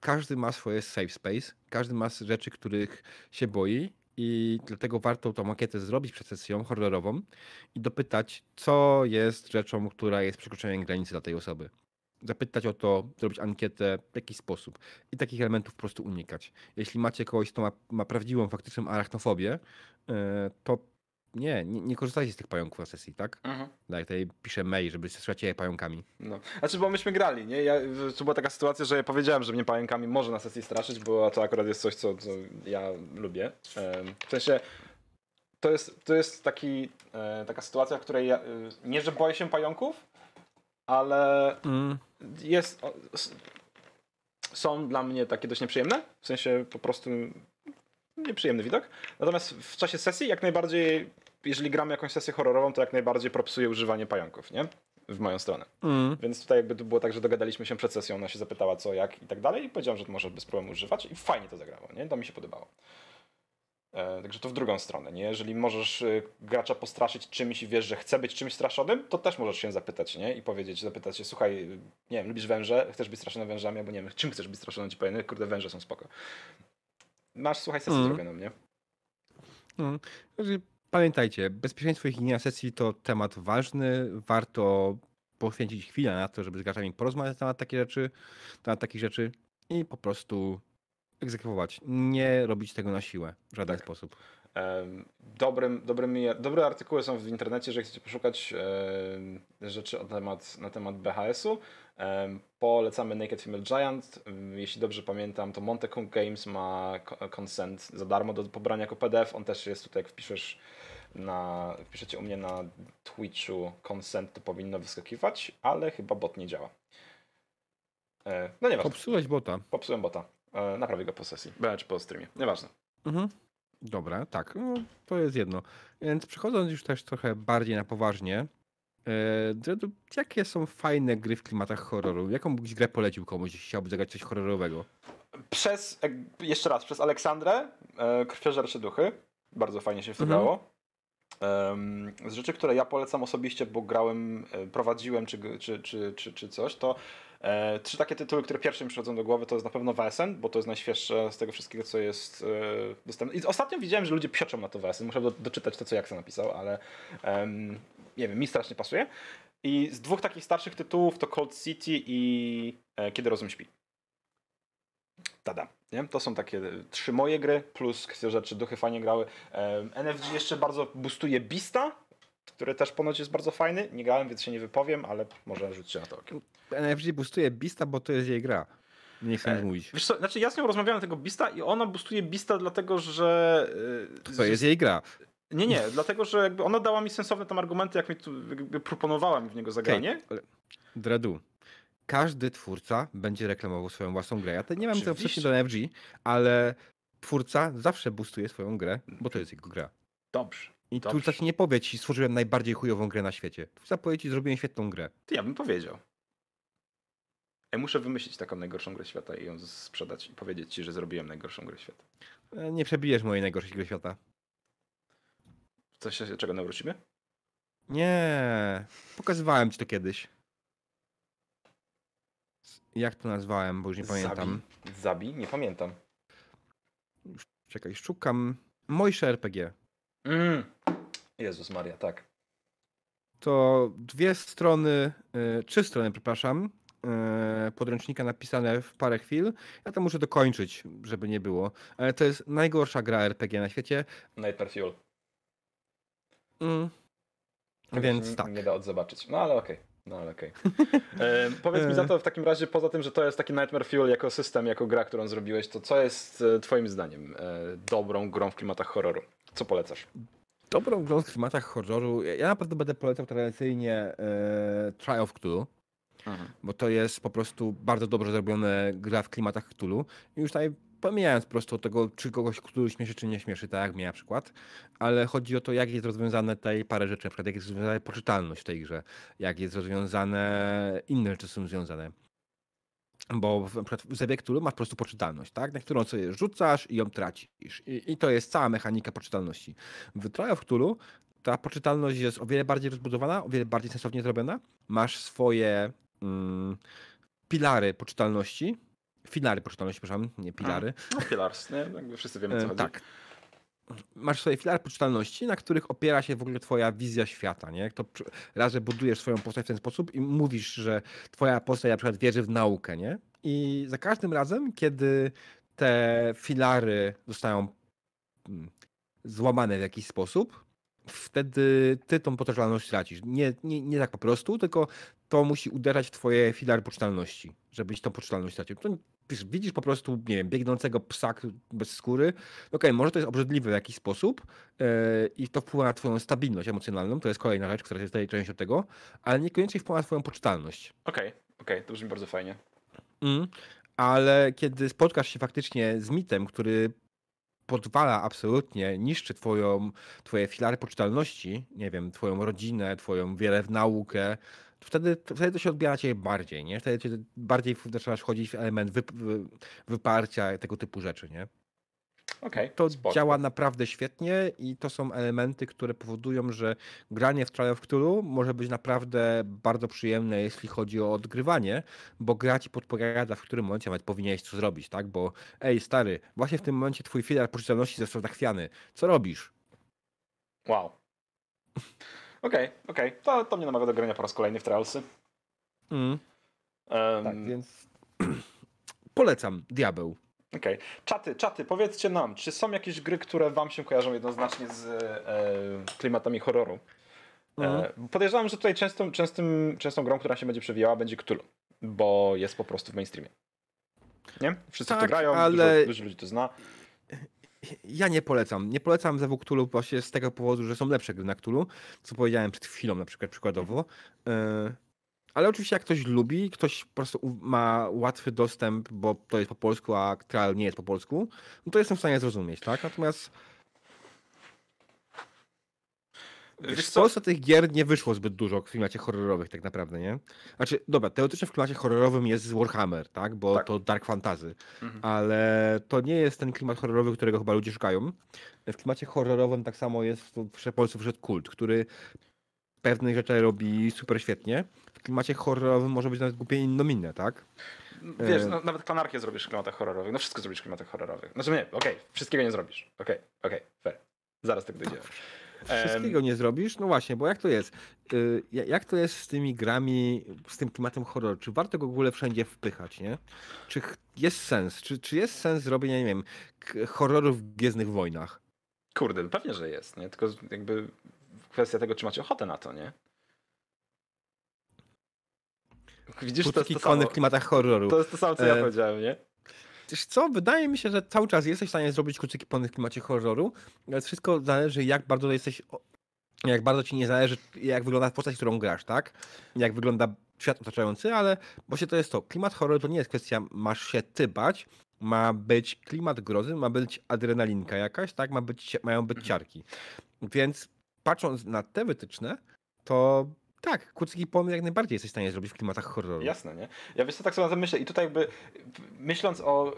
każdy ma swoje safe space, każdy ma rzeczy, których się boi i dlatego warto tą makietę zrobić przed sesją horrorową i dopytać, co jest rzeczą, która jest przekroczeniem granicy dla tej osoby. Zapytać o to, zrobić ankietę w jakiś sposób i takich elementów po prostu unikać. Jeśli macie kogoś, kto ma, ma prawdziwą, faktyczną arachnofobię, e, to nie, nie, nie korzystajcie z tych pająków na sesji, tak? Mhm. Tak, tutaj piszę mail, żeby się słuchacie pająkami. No. Znaczy, bo myśmy grali, nie? Ja, to była taka sytuacja, że ja powiedziałem, że mnie pająkami może na sesji straszyć, bo to akurat jest coś, co, co ja lubię. W sensie, to jest, to jest taki, e, taka sytuacja, w której ja, e, nie, że boję się pająków, ale mm. jest... Są dla mnie takie dość nieprzyjemne, w sensie po prostu nieprzyjemny widok. Natomiast w czasie sesji jak najbardziej jeżeli gram jakąś sesję horrorową, to jak najbardziej propsuje używanie pająków, nie? W moją stronę. Mm. Więc tutaj jakby to było tak, że dogadaliśmy się przed sesją, ona się zapytała co, jak i tak dalej i powiedziałem, że może bez problemu używać i fajnie to zagrało, nie? To mi się podobało. E, także to w drugą stronę, nie? Jeżeli możesz e, gracza postraszyć czymś i wiesz, że chce być czymś straszonym, to też możesz się zapytać, nie? I powiedzieć, zapytać się, słuchaj, nie wiem, lubisz węże? Chcesz być straszony wężami? Albo nie wiem, czym chcesz być straszony? Ci powiem, kurde, węże są spoko. Masz, słuchaj, sesję mm. zrobioną, nie? Mm. Znaczy, Pamiętajcie, bezpieczeństwo i higiena sesji to temat ważny. Warto poświęcić chwilę na to, żeby z graczami porozmawiać na takich rzeczy, na takich rzeczy i po prostu egzekwować. Nie robić tego na siłę w żaden tak. sposób. Dobrym, dobrym, dobre artykuły są w internecie, że chcecie poszukać rzeczy na temat, na temat BHS-u. Polecamy Naked Female Giant. Jeśli dobrze pamiętam, to Monte Games ma consent za darmo do pobrania jako PDF. On też jest tutaj, jak wpiszesz na, wpiszecie u mnie na Twitchu consent, to powinno wyskakiwać, ale chyba bot nie działa. E, no nieważne. Popsułeś bota. Popsułem bota. E, naprawię go po sesji, czy po streamie. Nieważne. Mhm. Dobra, tak. No, to jest jedno. Więc przechodząc już też trochę bardziej na poważnie, E, jakie są fajne gry w klimatach horroru? Jaką byś grę polecił komuś, jeśli chciałby zagrać coś horrorowego? Przez, e, jeszcze raz, przez Aleksandrę, e, Krwiożercze Duchy. Bardzo fajnie się w mhm. grało. Mhm. Z rzeczy, które ja polecam osobiście, bo grałem, prowadziłem czy, czy, czy, czy, czy coś, to trzy takie tytuły, które pierwsze mi przychodzą do głowy, to jest na pewno WSN, bo to jest najświeższe z tego wszystkiego, co jest dostępne. I ostatnio widziałem, że ludzie psioczą na to WSN. Muszę doczytać to, co Jaksa napisał, ale nie wiem, mi strasznie pasuje. I z dwóch takich starszych tytułów to Cold City i e, Kiedy Rozum Śpi. Tada. Nie? To są takie trzy moje gry, plus rzeczy duchy fajnie grały. E, NFG jeszcze bardzo boostuje Bista, który też ponoć jest bardzo fajny. Nie grałem, więc się nie wypowiem, ale może rzucić na to okiem. NFG boostuje Bista, bo to jest jej gra. Nie chcę e, mówić. Wiesz co, znaczy ja z nią rozmawiałem tego Bista i ona boostuje Bista dlatego, że... E, to jest jej gra. Nie, nie, dlatego, że jakby ona dała mi sensowne tam argumenty, jak mi tu, proponowała mi w niego zagranie. Okay. Dredu, każdy twórca będzie reklamował swoją własną grę. Ja te, nie mam tego wcześniej do NFG, ale twórca zawsze boostuje swoją grę, bo to jest jego gra. Dobrze. I dobrze. twórca ci nie powie ci, stworzyłem najbardziej chujową grę na świecie. Twórca powie ci, zrobiłem świetną grę. To ja bym powiedział. Ja muszę wymyślić taką najgorszą grę świata i ją sprzedać i powiedzieć ci, że zrobiłem najgorszą grę świata. E, nie przebijesz mojej najgorszej gry świata. Co się, czego nawrócimy? Nie, pokazywałem ci to kiedyś. Jak to nazwałem, bo już nie pamiętam. Zabi? Nie pamiętam. czekaj, szukam. Mojsze RPG. Mm. Jezus Maria, tak. To dwie strony, e, trzy strony, przepraszam, e, podręcznika napisane w parę chwil. Ja to muszę dokończyć, żeby nie było. Ale to jest najgorsza gra RPG na świecie. Nightmare Fuel. Mm. Więc tak. Nie da odzobaczyć. No ale okej. Okay. No ale okej. Okay. powiedz mi e. za to w takim razie, poza tym, że to jest taki Nightmare Fuel jako system, jako gra, którą zrobiłeś, to co jest e, twoim zdaniem e, dobrą grą w klimatach horroru? Co polecasz? Dobrą grą w klimatach horroru, ja naprawdę będę polecał tradycyjnie e, Trial of Cthulhu, Aha. Mhm. bo to jest po prostu bardzo dobrze zrobione gra w klimatach Cthulhu. I już tutaj pomijając po prostu tego, czy kogoś, który śmieszy, czy nie śmieszy, tak jak mnie na przykład, ale chodzi o to, jak jest rozwiązane tej parę rzeczy, na przykład jak jest rozwiązana poczytalność w tej grze, jak jest rozwiązane inne rzeczy są związane. Bo w zabie Cthulhu masz po prostu poczytalność, tak? Na którą sobie rzucasz i ją tracisz. I, i to jest cała mechanika poczytalności. W Trial of Cthulhu ta poczytalność jest o wiele bardziej rozbudowana, o wiele bardziej sensownie zrobiona. Masz swoje mm, pilary poczytalności, filary poczytalności, przepraszam, nie pilary. A, no, pilars, nie? Jakby wszyscy wiemy, e, co chodzi. Tak. Masz swoje filary poczytalności, na których opiera się w ogóle twoja wizja świata, nie? To raz, że budujesz swoją postać w ten sposób i mówisz, że twoja postać na przykład wierzy w naukę, nie? I za każdym razem, kiedy te filary zostają mm, złamane w jakiś sposób, wtedy ty tą potrafialność tracisz. Nie, nie, nie tak po prostu, tylko to musi uderzać w twoje filary poczytalności, żebyś tą poczytalność stracił. To, widzisz po prostu, nie wiem, biegnącego psa bez skóry. No okej, okay, może to jest obrzydliwe w jakiś sposób yy, i to wpływa na twoją stabilność emocjonalną, to jest kolejna rzecz, która jest tutaj częścią tego, ale niekoniecznie wpływa na twoją poczytalność. Okej, okay, okej, okay, to brzmi bardzo fajnie. Mm, ale kiedy spotkasz się faktycznie z mitem, który podwala absolutnie, niszczy twoją, twoje filary poczytalności, nie wiem, twoją rodzinę, twoją wiele w naukę, wtedy, wtedy to się odbiera bardziej, nie? Wtedy cię bardziej zaczynasz wchodzić w element wyp, wyparcia tego typu rzeczy, nie? Okay, to spoko. działa naprawdę świetnie i to są elementy, które powodują, że granie w Trial of Cthulhu może być naprawdę bardzo przyjemne, jeśli chodzi o odgrywanie, bo gra ci podpowiada, w którym momencie nawet powinieneś coś zrobić, tak? Bo ej, stary, właśnie w tym momencie twój filar poczytalności został zachwiany. Co robisz? Wow. Okej, okay, okej. Okay. To, to mnie namawia do grania po raz kolejny w Trailsy. Mm. Um, tak, więc polecam Diabeł. Okej. Okay. Czaty, czaty, powiedzcie nam, czy są jakieś gry, które wam się kojarzą jednoznacznie z e, klimatami horroru? E, mhm. E, podejrzewam, że tutaj częstą, częstym, częstą grą, która się będzie przewijała, będzie Cthulhu, bo jest po prostu w mainstreamie. Nie? Wszyscy tak, to grają, ale... dużo, dużo ludzi to zna ja nie polecam. Nie polecam Zewu Cthulhu właśnie z tego powodu, że są lepsze gry na Ktulu, co powiedziałem przed chwilą na przykład przykładowo. Mhm. E, ale oczywiście jak ktoś lubi, ktoś po prostu ma łatwy dostęp, bo to jest po polsku, a trial nie jest po polsku, no to jestem w stanie zrozumieć, tak? Natomiast Wiesz w Polsce tych gier nie wyszło zbyt dużo w klimacie horrorowych tak naprawdę, nie? Znaczy, dobra, teoretycznie w klimacie horrorowym jest Warhammer, tak? Bo tak. to dark fantasy, mhm. ale to nie jest ten klimat horrorowy, którego chyba ludzie szukają. W klimacie horrorowym tak samo jest w Polsce wszedł kult, który pewne rzeczy robi super świetnie. W klimacie horrorowym może być nawet głupie innomine, tak? Wiesz, e. no, nawet klanarkę zrobisz w klimatach horrorowych. No wszystko zrobisz w klimatach horrorowych. Znaczy nie, okej, okay, wszystkiego nie zrobisz. Okej, okay, okej, okay, fair. Zaraz tego dojdziemy. Wszystkiego nie zrobisz? No właśnie, bo jak to jest? Y, jak to jest z tymi grami, z tym klimatem horroru? Czy warto go w ogóle wszędzie wpychać, nie? Czy jest sens? Czy, czy jest sens zrobienia, nie wiem, horrorów w Gwiezdnych Wojnach? Kurde, no pewnie, że jest, nie? Tylko jakby kwestia tego, czy macie ochotę na to, nie? Widzisz, Putki to jest to samo. w klimatach horroru. To jest to samo, co ja e... powiedziałem, nie? Wiesz co, wydaje mi się, że cały czas jesteś w stanie zrobić kucyki po w klimacie horroru, ale wszystko zależy jak bardzo jesteś, jak bardzo ci nie zależy jak wygląda postać, którą grasz, tak? Jak wygląda świat otaczający, ale właśnie to jest to. Klimat horroru to nie jest kwestia masz się ty bać, ma być klimat grozy, ma być adrenalinka jakaś, tak? Ma być, mają być mhm. ciarki. Więc patrząc na te wytyczne, to tak, kucyki pony jak najbardziej jesteś w stanie zrobić w klimatach horroru. Jasne, nie? Ja wiesz co, tak sobie na myślę i tutaj jakby myśląc o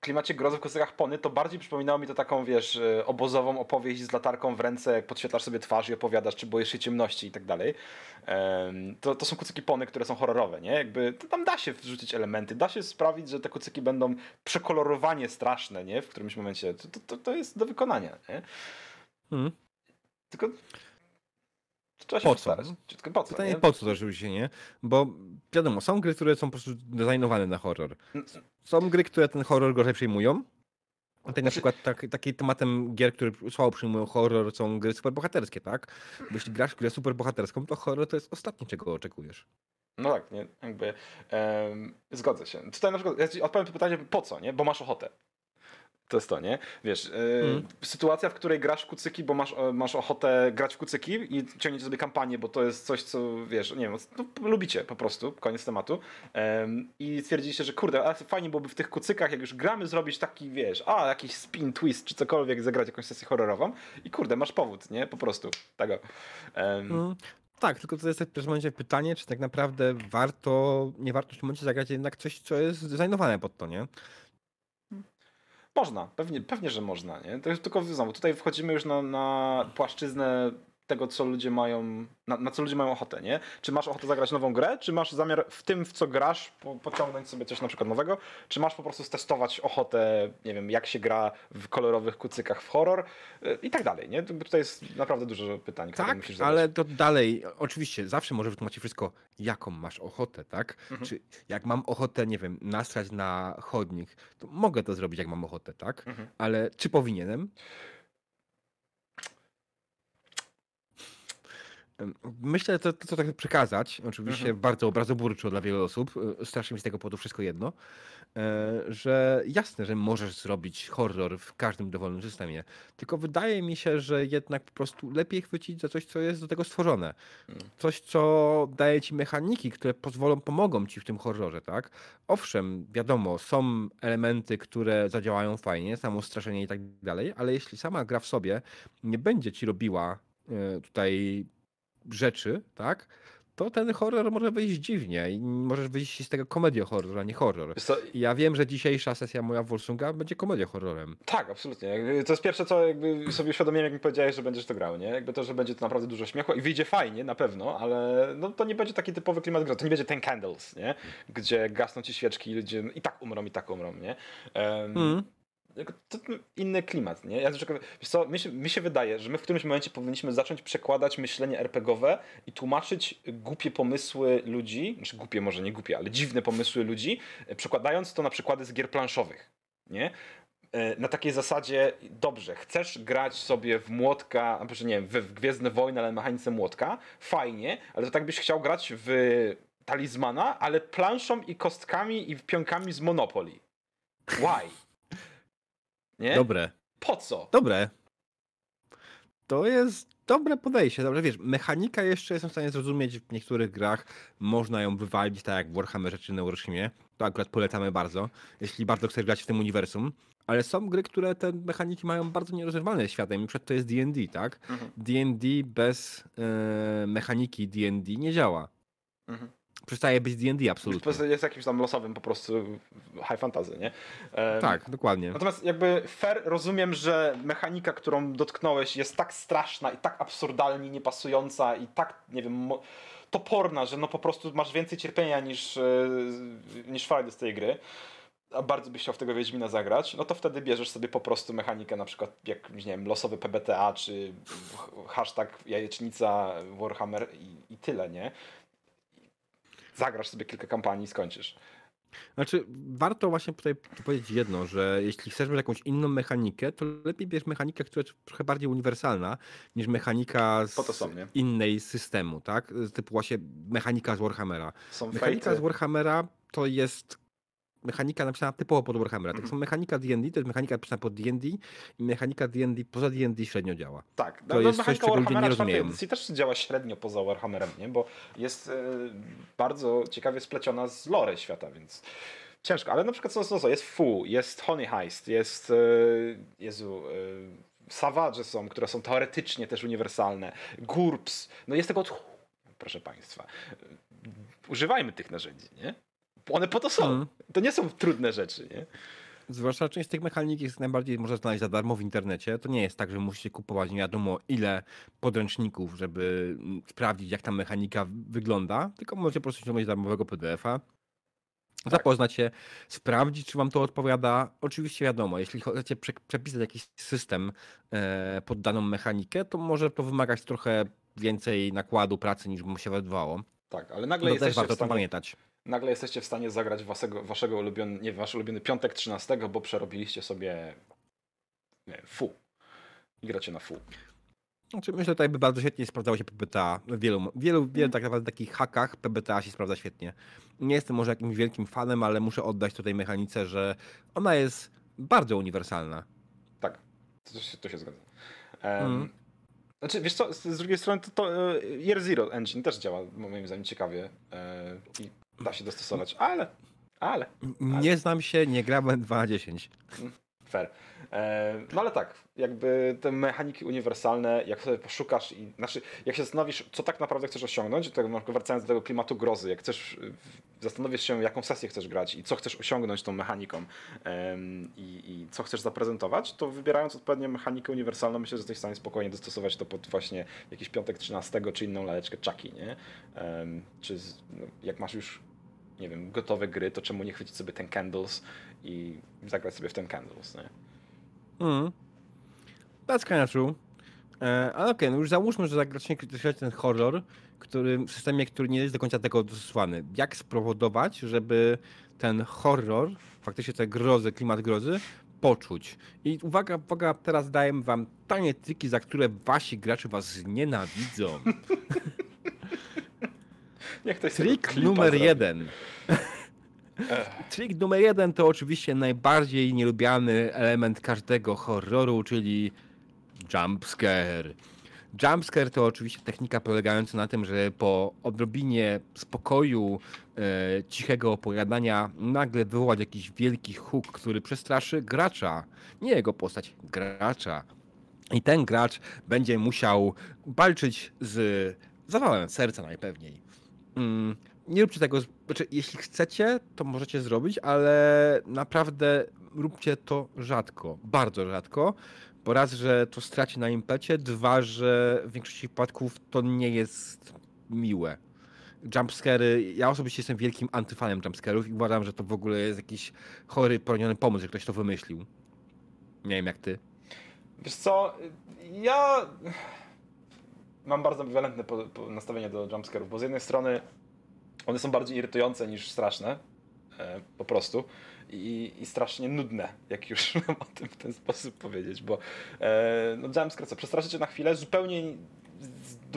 klimacie grozy w kucykach pony, to bardziej przypominało mi to taką, wiesz, e, obozową opowieść z latarką w ręce, jak podświetlasz sobie twarz i opowiadasz, czy boisz się ciemności i tak dalej. To, to są kucyki pony, które są horrorowe, nie? Jakby tam da się wrzucić elementy, da się sprawić, że te kucyki będą przekolorowanie straszne, nie? W którymś momencie. To, to, to jest do wykonania, nie? Mhm. Tylko Trzeba się po co? Dziecko, po co? Pytanie nie? po co to nie? Bo wiadomo, są gry, które są po prostu designowane na horror. Są gry, które ten horror gorzej przyjmują. Tak znaczy... na przykład tak, taki tematem gier, które słabo przyjmują horror, są gry superbohaterskie, tak? Bo jeśli grasz w grę superbohaterską, to horror to jest ostatnie, czego oczekujesz. No tak, nie, jakby um, zgodzę się. Tutaj na przykład ja odpowiem to pytanie, po co, nie? Bo masz ochotę. To jest to, nie? Wiesz, y, mm. sytuacja, w której grasz w kucyki, bo masz, e, masz ochotę grać w kucyki i ciągniecie sobie kampanię, bo to jest coś, co wiesz, nie wiem, no, lubicie po prostu, koniec tematu. I stwierdziliście, że kurde, ale fajnie byłoby w tych kucykach, jak już gramy, zrobić taki, wiesz, a jakiś spin, twist czy cokolwiek, zagrać jakąś sesję horrorową i kurde, masz powód, nie? Po prostu tego. mm. Tak, tylko to jest w pierwszym momencie pytanie, czy tak naprawdę warto, nie warto w tym momencie zagrać jednak coś, co jest zdesignowane pod to, nie? Można, pewnie, pewnie że można, nie? To jest tylko, znowu, tutaj wchodzimy już na, na płaszczyznę tego, co ludzie mają, na, na, co ludzie mają ochotę, nie? Czy masz ochotę zagrać nową grę, czy masz zamiar w tym, w co grasz, po, pociągnąć sobie coś na przykład nowego, czy masz po prostu stestować ochotę, nie wiem, jak się gra w kolorowych kucykach w horror yy, i tak dalej, nie? Tutaj jest naprawdę dużo pytań, które tak, musisz zadać. ale to dalej, oczywiście, zawsze może wytłumaczyć wszystko, jaką masz ochotę, tak? Mhm. Czy jak mam ochotę, nie wiem, nastrać na chodnik, to mogę to zrobić, jak mam ochotę, tak? Mhm. Ale czy powinienem? Myślę, to, to, to tak przekazać, oczywiście mhm. bardzo obrazoburczo dla wielu osób, e, strasznie mi z tego powodu wszystko jedno, e, że jasne, że możesz zrobić horror w każdym dowolnym systemie, tylko wydaje mi się, że jednak po prostu lepiej chwycić za coś, co jest do tego stworzone. Mm. Coś, co daje ci mechaniki, które pozwolą, pomogą ci w tym horrorze, tak? Owszem, wiadomo, są elementy, które zadziałają fajnie, samo straszenie i tak dalej, ale jeśli sama gra w sobie nie będzie ci robiła e, tutaj rzeczy, tak? To ten horror może wyjść dziwnie i możesz wyjść z tego komedio horror, a nie horror. Co? Ja wiem, że dzisiejsza sesja moja w Wolsunga będzie komedio horrorem. Tak, absolutnie. to jest pierwsze, co jakby sobie uświadomiłem, jak mi powiedziałeś, że będziesz to grał, nie? Jakby to, że będzie to naprawdę dużo śmiechu i wyjdzie fajnie, na pewno, ale no, to nie będzie taki typowy klimat gry. To nie będzie ten Candles, nie? Gdzie gasną ci świeczki i ludzie i tak umrą, i tak umrą, nie? Um, mm to inny klimat, nie? Ja na przykład, co, mi się, mi się wydaje, że my w którymś momencie powinniśmy zacząć przekładać myślenie RPGowe i tłumaczyć głupie pomysły ludzi, znaczy głupie może nie głupie, ale dziwne pomysły ludzi, e, przekładając to na przykłady z gier planszowych, nie? E, na takiej zasadzie, dobrze, chcesz grać sobie w młotka, znaczy nie wiem, w Gwiezdne Wojny, ale mechanice młotka, fajnie, ale to tak byś chciał grać w talizmana, ale planszą i kostkami i pionkami z Monopoly. Why? Nie? Dobre. Po co? Dobre. To jest dobre podejście. Dobrze, wiesz, mechanika jeszcze jestem w stanie zrozumieć w niektórych grach. Można ją wywalić, tak jak w Warhammerze czy Neuroshimie. To akurat polecamy bardzo, jeśli bardzo chcesz grać w tym uniwersum. Ale są gry, które te mechaniki mają bardzo nierozerwalne światem. Na przykład to jest D&D, tak? D&D mhm. bez e, mechaniki D&D nie działa. Mhm przestaje być D&D absolutnie. jest jakimś tam losowym po prostu high fantasy, nie? Um, tak, dokładnie. Natomiast jakby fair rozumiem, że mechanika, którą dotknąłeś jest tak straszna i tak absurdalnie niepasująca i tak, nie wiem, toporna, że no po prostu masz więcej cierpienia niż, e, niż frajdy z tej gry a bardzo byś chciał w tego Wiedźmina zagrać, no to wtedy bierzesz sobie po prostu mechanikę na przykład jak, nie wiem, losowy PBTA czy hashtag jajecznica Warhammer i, i tyle, nie? zagrasz sobie kilka kampanii i skończysz. Znaczy, warto właśnie tutaj powiedzieć jedno, że jeśli chcesz mieć jakąś inną mechanikę, to lepiej bierz mechanikę, która jest trochę bardziej uniwersalna, niż mechanika z są, innej systemu, tak? Typu właśnie mechanika z Warhammera. Są mechanika fejty. z Warhammera to jest mechanika napisana typowo pod Warhammera. Tak mhm. samo mechanika D&D to jest mechanika napisana pod D&D i mechanika D&D poza D&D średnio działa. Tak, to no, no jest coś, czego ludzie nie rozumieją. edycji też działa średnio poza Warhammerem, nie? bo jest e, bardzo ciekawie spleciona z lore świata, więc ciężko. Ale na przykład co, co, co jest Fu, jest Honey Heist, jest e, Jezu... Y, e, Savage są, które są teoretycznie też uniwersalne. GURPS. No jest tego od... Proszę Państwa. Używajmy tych narzędzi, nie? One po to są. Mhm. To nie są trudne rzeczy, nie? Zwłaszcza część tych mechanik jest najbardziej można znaleźć za darmo w internecie. To nie jest tak, że musicie kupować nie wiadomo ile podręczników, żeby mm, sprawdzić, jak ta mechanika wygląda, tylko możecie po prostu ściągnąć darmowego PDF-a, tak. zapoznać się, sprawdzić, czy wam to odpowiada. Oczywiście wiadomo, jeśli chcecie przepisać jakiś system e, pod daną mechanikę, to może to wymagać trochę więcej nakładu pracy niż mu się wydawało. Tak, ale nagle no jesteście też warto stanie, to pamiętać nagle jesteście w stanie zagrać waszego, waszego ulubiony, nie wasz ulubiony piątek 13, bo przerobiliście sobie nie fu. I gracie na fu. Znaczy, myślę, że tutaj by bardzo świetnie sprawdzało się PBTA. Wielu, wielu, wielu tak naprawdę takich hakach PBTA się sprawdza świetnie. Nie jestem może jakimś wielkim fanem, ale muszę oddać tutaj mechanice, że ona jest bardzo uniwersalna. Tak, to się, to się zgadza. Um, mm. Znaczy, wiesz co, z drugiej strony to, to e, Year Zero Engine też działa moim zdaniem ciekawie. E, I Da się dostosować, ale, ale. ale. Nie znam się, nie grałem 2 na 10 fair. E, no ale tak, jakby te mechaniki uniwersalne, jak sobie poszukasz i znaczy, jak się zastanowisz, co tak naprawdę chcesz osiągnąć, to wracając do tego klimatu grozy, jak chcesz, zastanowisz się, jaką sesję chcesz grać i co chcesz osiągnąć tą mechaniką i, i co chcesz zaprezentować, to wybierając odpowiednią mechanikę uniwersalną, myślę, że jesteś w stanie spokojnie dostosować to pod właśnie jakiś piątek 13 czy inną laleczkę czaki, nie? Czy no, jak masz już nie wiem, gotowe gry, to czemu nie chwycić sobie ten Candles i zagrać sobie w ten Kansas, nie? Mm. That's kind of true. E, ale okej, okay, no już załóżmy, że nie krytykujesz ten horror, który, w systemie, który nie jest do końca tego dosłany. Jak spowodować, żeby ten horror, faktycznie tę grozę, klimat grozy, poczuć. I uwaga, uwaga, teraz daję wam tanie triki, za które wasi gracze was nienawidzą. Niech ktoś Trik numer zrobi. jeden. Trick numer jeden to oczywiście najbardziej nielubiany element każdego horroru, czyli jumpscare. Jumpscare to oczywiście technika polegająca na tym, że po odrobinie spokoju, e, cichego opowiadania, nagle wywołać jakiś wielki huk, który przestraszy gracza. Nie jego postać, gracza. I ten gracz będzie musiał walczyć z zawałem serca najpewniej. Mm, nie róbcie tego znaczy, jeśli chcecie, to możecie zrobić, ale naprawdę róbcie to rzadko, bardzo rzadko. Po raz, że to straci na impecie, dwa, że w większości przypadków to nie jest miłe. Jumpscary, ja osobiście jestem wielkim antyfanem jumpscarów i uważam, że to w ogóle jest jakiś chory, poroniony pomysł, że ktoś to wymyślił. Nie wiem jak ty. Wiesz co, ja mam bardzo ambiwalentne nastawienie do jumpscarów, bo z jednej strony one są bardziej irytujące niż straszne. E, po prostu. I, i strasznie nudne, jak już mam o tym w ten sposób powiedzieć, bo e, no, jumpscare co, przestraszy cię na chwilę zupełnie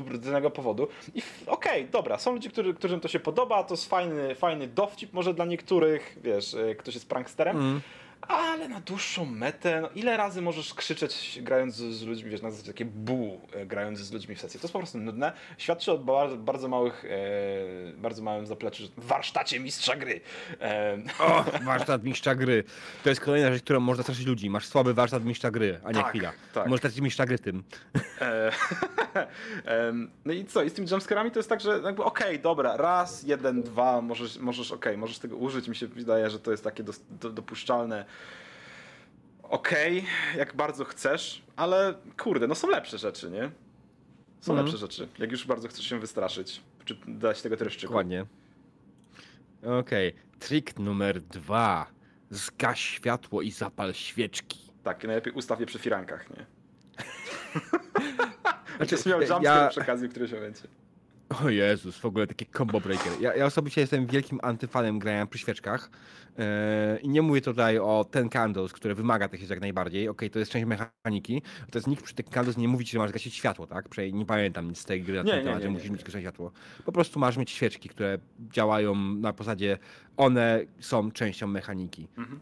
z danego powodu. I okej, okay, dobra, są ludzie, którzy którym to się podoba, to jest fajny, fajny dowcip może dla niektórych, wiesz, e, ktoś jest pranksterem, mm ale na dłuższą metę, no ile razy możesz krzyczeć grając z, z ludźmi, wiesz, na zasadzie takie bu, e, grając z ludźmi w sesji. To jest po prostu nudne. Świadczy o bardzo, bardzo małych, e, bardzo małym zapleczu, warsztacie mistrza gry. E. O, warsztat mistrza gry. To jest kolejna rzecz, którą można straszyć ludzi. Masz słaby warsztat mistrza gry, a nie tak, chwila. Tak. Możesz stracić mistrza gry tym. E, no i co? I z tymi jumpscarami to jest tak, że jakby okej, okay, dobra, raz, jeden, dwa, możesz, możesz okej, okay, możesz tego użyć. Mi się wydaje, że to jest takie do, do, dopuszczalne okej, okay, jak bardzo chcesz, ale kurde, no są lepsze rzeczy, nie? Są mhm. lepsze rzeczy, jak już bardzo chcesz się wystraszyć, czy dać tego dreszczyku. Dokładnie. Okej, okay. trik numer dwa. Zgaś światło i zapal świeczki. Tak, najlepiej ustaw je przy firankach, nie? znaczy, miał jumpscare ja... przy okazji w którymś momencie. O Jezus, w ogóle taki combo breaker. Ja, ja osobiście jestem wielkim antyfanem grania przy świeczkach. Yy, I nie mówię tutaj o ten candles, które wymaga tych jak najbardziej. Okej, okay, to jest część mechaniki. To jest nikt przy ten candles nie mówi ci, że masz gasić światło, tak? Przecież nie pamiętam nic z tej gry na nie, ten nie, temat, nie, że musisz mieć gasić światło. Po prostu masz mieć świeczki, które działają na posadzie. One są częścią mechaniki. Mhm.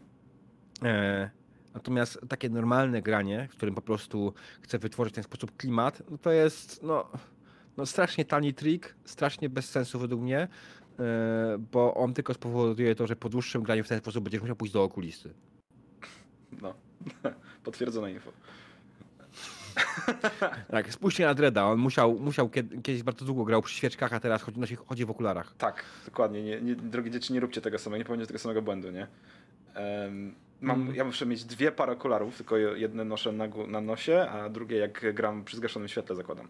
Yy. Natomiast takie normalne granie, w którym po prostu chcę wytworzyć w ten sposób klimat, no to jest, no, no strasznie tani trik, strasznie bez sensu według mnie, e, bo on tylko spowoduje to, że po dłuższym graniu w ten sposób będziesz musiał pójść do okulisty. No, potwierdzone info. Tak, spójrzcie na Dreda. On musiał, musiał kiedyś bardzo długo grał przy świeczkach, a teraz chodzi, nosi, chodzi w okularach. Tak, dokładnie. Nie, nie, drogie dzieci, nie róbcie tego samego, nie popełnijcie tego samego błędu, nie? Um, mam, mm. Ja muszę mieć dwie pary okularów, tylko jedne noszę na, na nosie, a drugie jak gram przy zgaszonym świetle zakładam.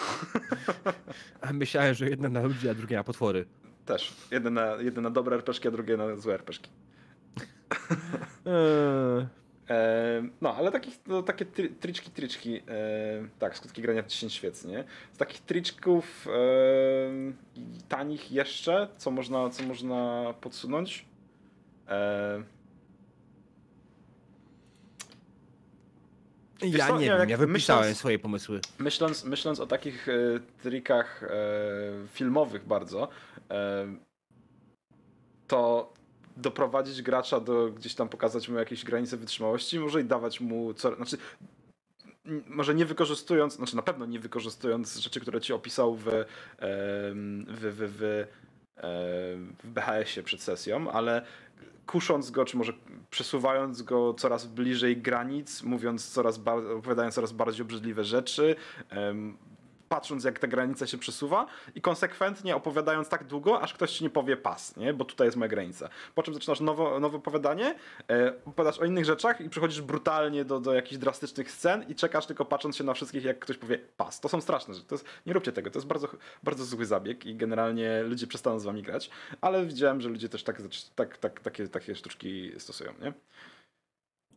a myślałem, że jedna na ludzi, a druga na potwory. Też. Jedna na, jedna na dobre RPG, a drugie na złe RPG. E. E, no, ale takich, no, takie tri, triczki, triczki, e, tak, skutki grania w 10 świec, nie? Z takich triczków e, tanich jeszcze, co można, co można podsunąć, e, Wiesz ja nie, nie wiem, ja wypisałem myśląc, swoje pomysły. Myśląc, myśląc o takich y, trikach e, filmowych bardzo, e, to doprowadzić gracza do gdzieś tam pokazać mu jakieś granice wytrzymałości, może i dawać mu co, znaczy może nie wykorzystując, znaczy na pewno nie wykorzystując rzeczy, które ci opisał w, w, w, w, w BHS-ie przed sesją, ale kusząc go, czy może przesuwając go coraz bliżej granic, mówiąc coraz opowiadając coraz bardziej obrzydliwe rzeczy, patrząc jak ta granica się przesuwa i konsekwentnie opowiadając tak długo, aż ktoś ci nie powie pas, nie? bo tutaj jest moja granica. Po czym zaczynasz nowo, nowe opowiadanie, e, opowiadasz o innych rzeczach i przechodzisz brutalnie do, do jakichś drastycznych scen i czekasz tylko patrząc się na wszystkich, jak ktoś powie pas. To są straszne rzeczy. Jest, nie róbcie tego, to jest bardzo, bardzo zły zabieg i generalnie ludzie przestaną z wami grać, ale widziałem, że ludzie też tak, tak, tak, takie, takie sztuczki stosują. Nie?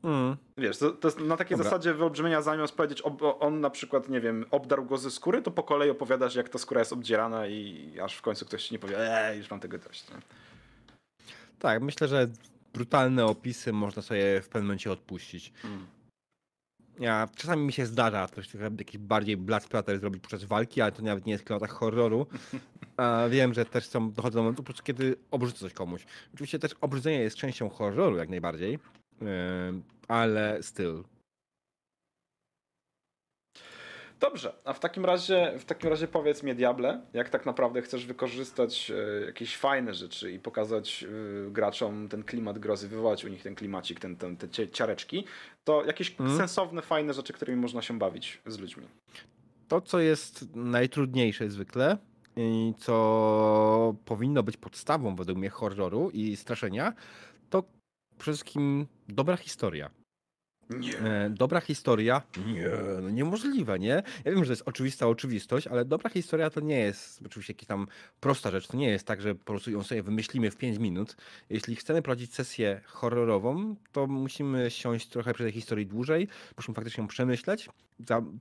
Mm. Wiesz, to, to, jest na takiej Dobra. zasadzie wyolbrzymienia zamiast powiedzieć, ob, on na przykład, nie wiem, obdarł go ze skóry, to po kolei opowiadasz, jak ta skóra jest obdzierana i aż w końcu ktoś ci nie powie, eee, już mam tego dość. Nie? Tak, myślę, że brutalne opisy można sobie w pewnym momencie odpuścić. Mm. Ja, czasami mi się zdarza coś jakiś bardziej Black zrobić podczas walki, ale to nawet nie jest w klimatach horroru. A wiem, że też są, dochodzą do momentu, kiedy obrzucę coś komuś. Oczywiście też obrzucenie jest częścią horroru jak najbardziej ale styl. Dobrze, a w takim razie w takim razie powiedz mi diable, jak tak naprawdę chcesz wykorzystać e, jakieś fajne rzeczy i pokazać e, graczom ten klimat grozy, wywołać u nich ten klimacik, ten, ten, te ciareczki, to jakieś mm. sensowne, fajne rzeczy, którymi można się bawić z ludźmi. To, co jest najtrudniejsze zwykle, i co powinno być podstawą według mnie horroru i straszenia, przede wszystkim dobra historia. Nie. E, dobra historia? Nie, e, no niemożliwe, nie? Ja wiem, że to jest oczywista oczywistość, ale dobra historia to nie jest oczywiście jakaś tam prosta rzecz. To nie jest tak, że po prostu ją sobie wymyślimy w 5 minut. Jeśli chcemy prowadzić sesję horrorową, to musimy siąść trochę przy tej historii dłużej, musimy faktycznie ją przemyśleć,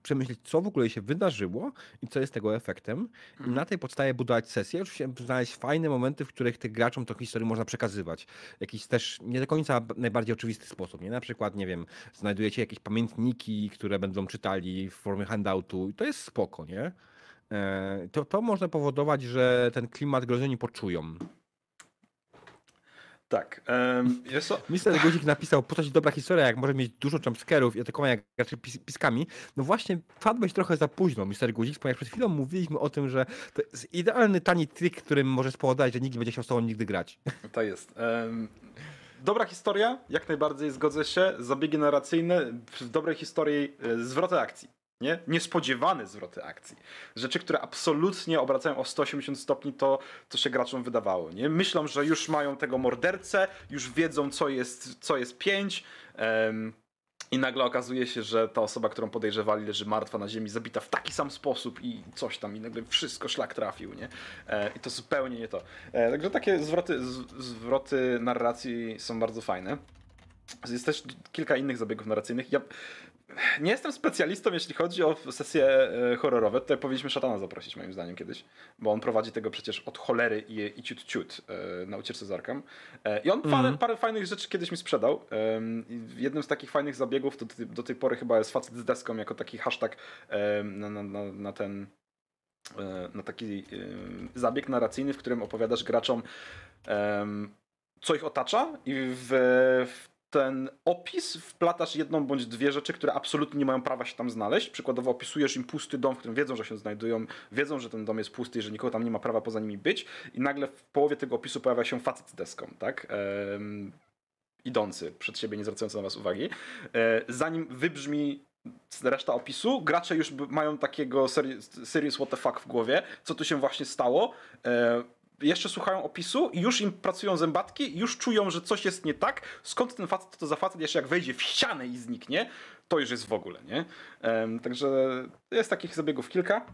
przemyśleć, co w ogóle się wydarzyło i co jest tego efektem. I mhm. na tej podstawie budować sesję. Oczywiście znaleźć fajne momenty, w których tych graczom tą historię można przekazywać. Jakiś też nie do końca najbardziej oczywisty sposób. Nie? Na przykład, nie wiem, znajdujecie jakieś pamiętniki, które będą czytali w formie handoutu i to jest spoko, nie? E, to, to może powodować, że ten klimat grozy poczują. Tak. Um, Guzik napisał, postać dobra historia, jak może mieć dużo jumpscarów i atakowania graczy pis piskami. No właśnie, padłeś trochę za późno, Mister Guzik, ponieważ przed chwilą mówiliśmy o tym, że to jest idealny, tani trik, którym może spowodować, że nikt nie będzie chciał z tobą nigdy grać. To jest. Um, dobra historia, jak najbardziej zgodzę się. Zabiegi narracyjne w dobrej historii e, zwroty akcji. Nie? Niespodziewane zwroty akcji. Rzeczy, które absolutnie obracają o 180 stopni to, co się graczom wydawało. Nie? Myślą, że już mają tego mordercę, już wiedzą, co jest, co jest pięć. Um, i nagle okazuje się, że ta osoba, którą podejrzewali, leży martwa na ziemi, zabita w taki sam sposób i coś tam, i nagle wszystko szlak trafił, nie? E, I to zupełnie nie to. E, także takie zwroty, z, zwroty narracji są bardzo fajne. Jest też kilka innych zabiegów narracyjnych. Ja nie jestem specjalistą, jeśli chodzi o sesje e, horrorowe. Tutaj powinniśmy szatana zaprosić, moim zdaniem, kiedyś, bo on prowadzi tego przecież od cholery i, i ciut ciut e, na ucieczce z e, I on mm. parę, mhm. parę, fajnych rzeczy kiedyś mi sprzedał. Jednym z takich fajnych zabiegów to do tej pory chyba jest facet z deską jako taki hashtag na, na, na, na ten na taki zabieg narracyjny, w którym opowiadasz graczom co ich otacza i w, w ten opis wplatasz jedną bądź dwie rzeczy, które absolutnie nie mają prawa się tam znaleźć. Przykładowo opisujesz im pusty dom, w którym wiedzą, że się znajdują, wiedzą, że ten dom jest pusty i że nikogo tam nie ma prawa poza nimi być i nagle w połowie tego opisu pojawia się facet z deską, tak? Ehm, idący przed siebie, nie zwracający na was uwagi. E, zanim wybrzmi reszta opisu, gracze już mają takiego seri serious what the fuck w głowie, co tu się właśnie stało. E, jeszcze słuchają opisu i już im pracują zębatki, już czują, że coś jest nie tak, skąd ten facet to za facet, jeszcze jak wejdzie w ścianę i zniknie, to już jest w ogóle, nie? Um, także jest takich zabiegów kilka.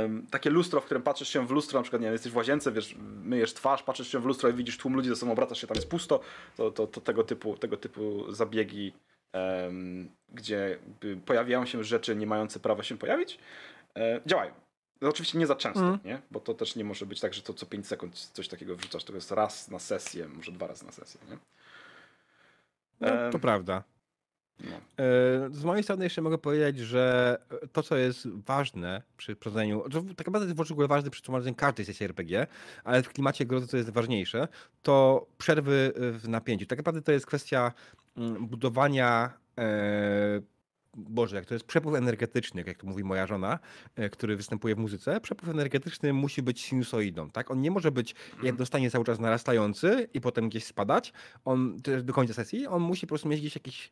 Um, takie lustro, w którym patrzysz się w lustro, na przykład nie jesteś w łazience, wiesz, myjesz twarz, patrzysz się w lustro i widzisz tłum ludzi, ze sobą obracasz się, tam jest pusto, to, to, to tego, typu, tego typu zabiegi, um, gdzie pojawiają się rzeczy nie mające prawa się pojawić, e, działają. No oczywiście nie za często, mm. nie? bo to też nie może być tak, że to co 5 sekund coś takiego wrzucasz. To jest raz na sesję, może dwa razy na sesję. Nie? No, to prawda. No. E, z mojej strony jeszcze mogę powiedzieć, że to, co jest ważne przy prowadzeniu, tak naprawdę jest w ogóle ważne przy prowadzeniu każdej sesji RPG, ale w klimacie grozy to jest ważniejsze, to przerwy w napięciu. Tak naprawdę to jest kwestia mm, budowania e, Boże, jak to jest przepływ energetyczny, jak to mówi moja żona, e, który występuje w muzyce, przepływ energetyczny musi być sinusoidą, tak? On nie może być mhm. dostanie cały czas narastający i potem gdzieś spadać. On do końca sesji, on musi po prostu mieć gdzieś jakieś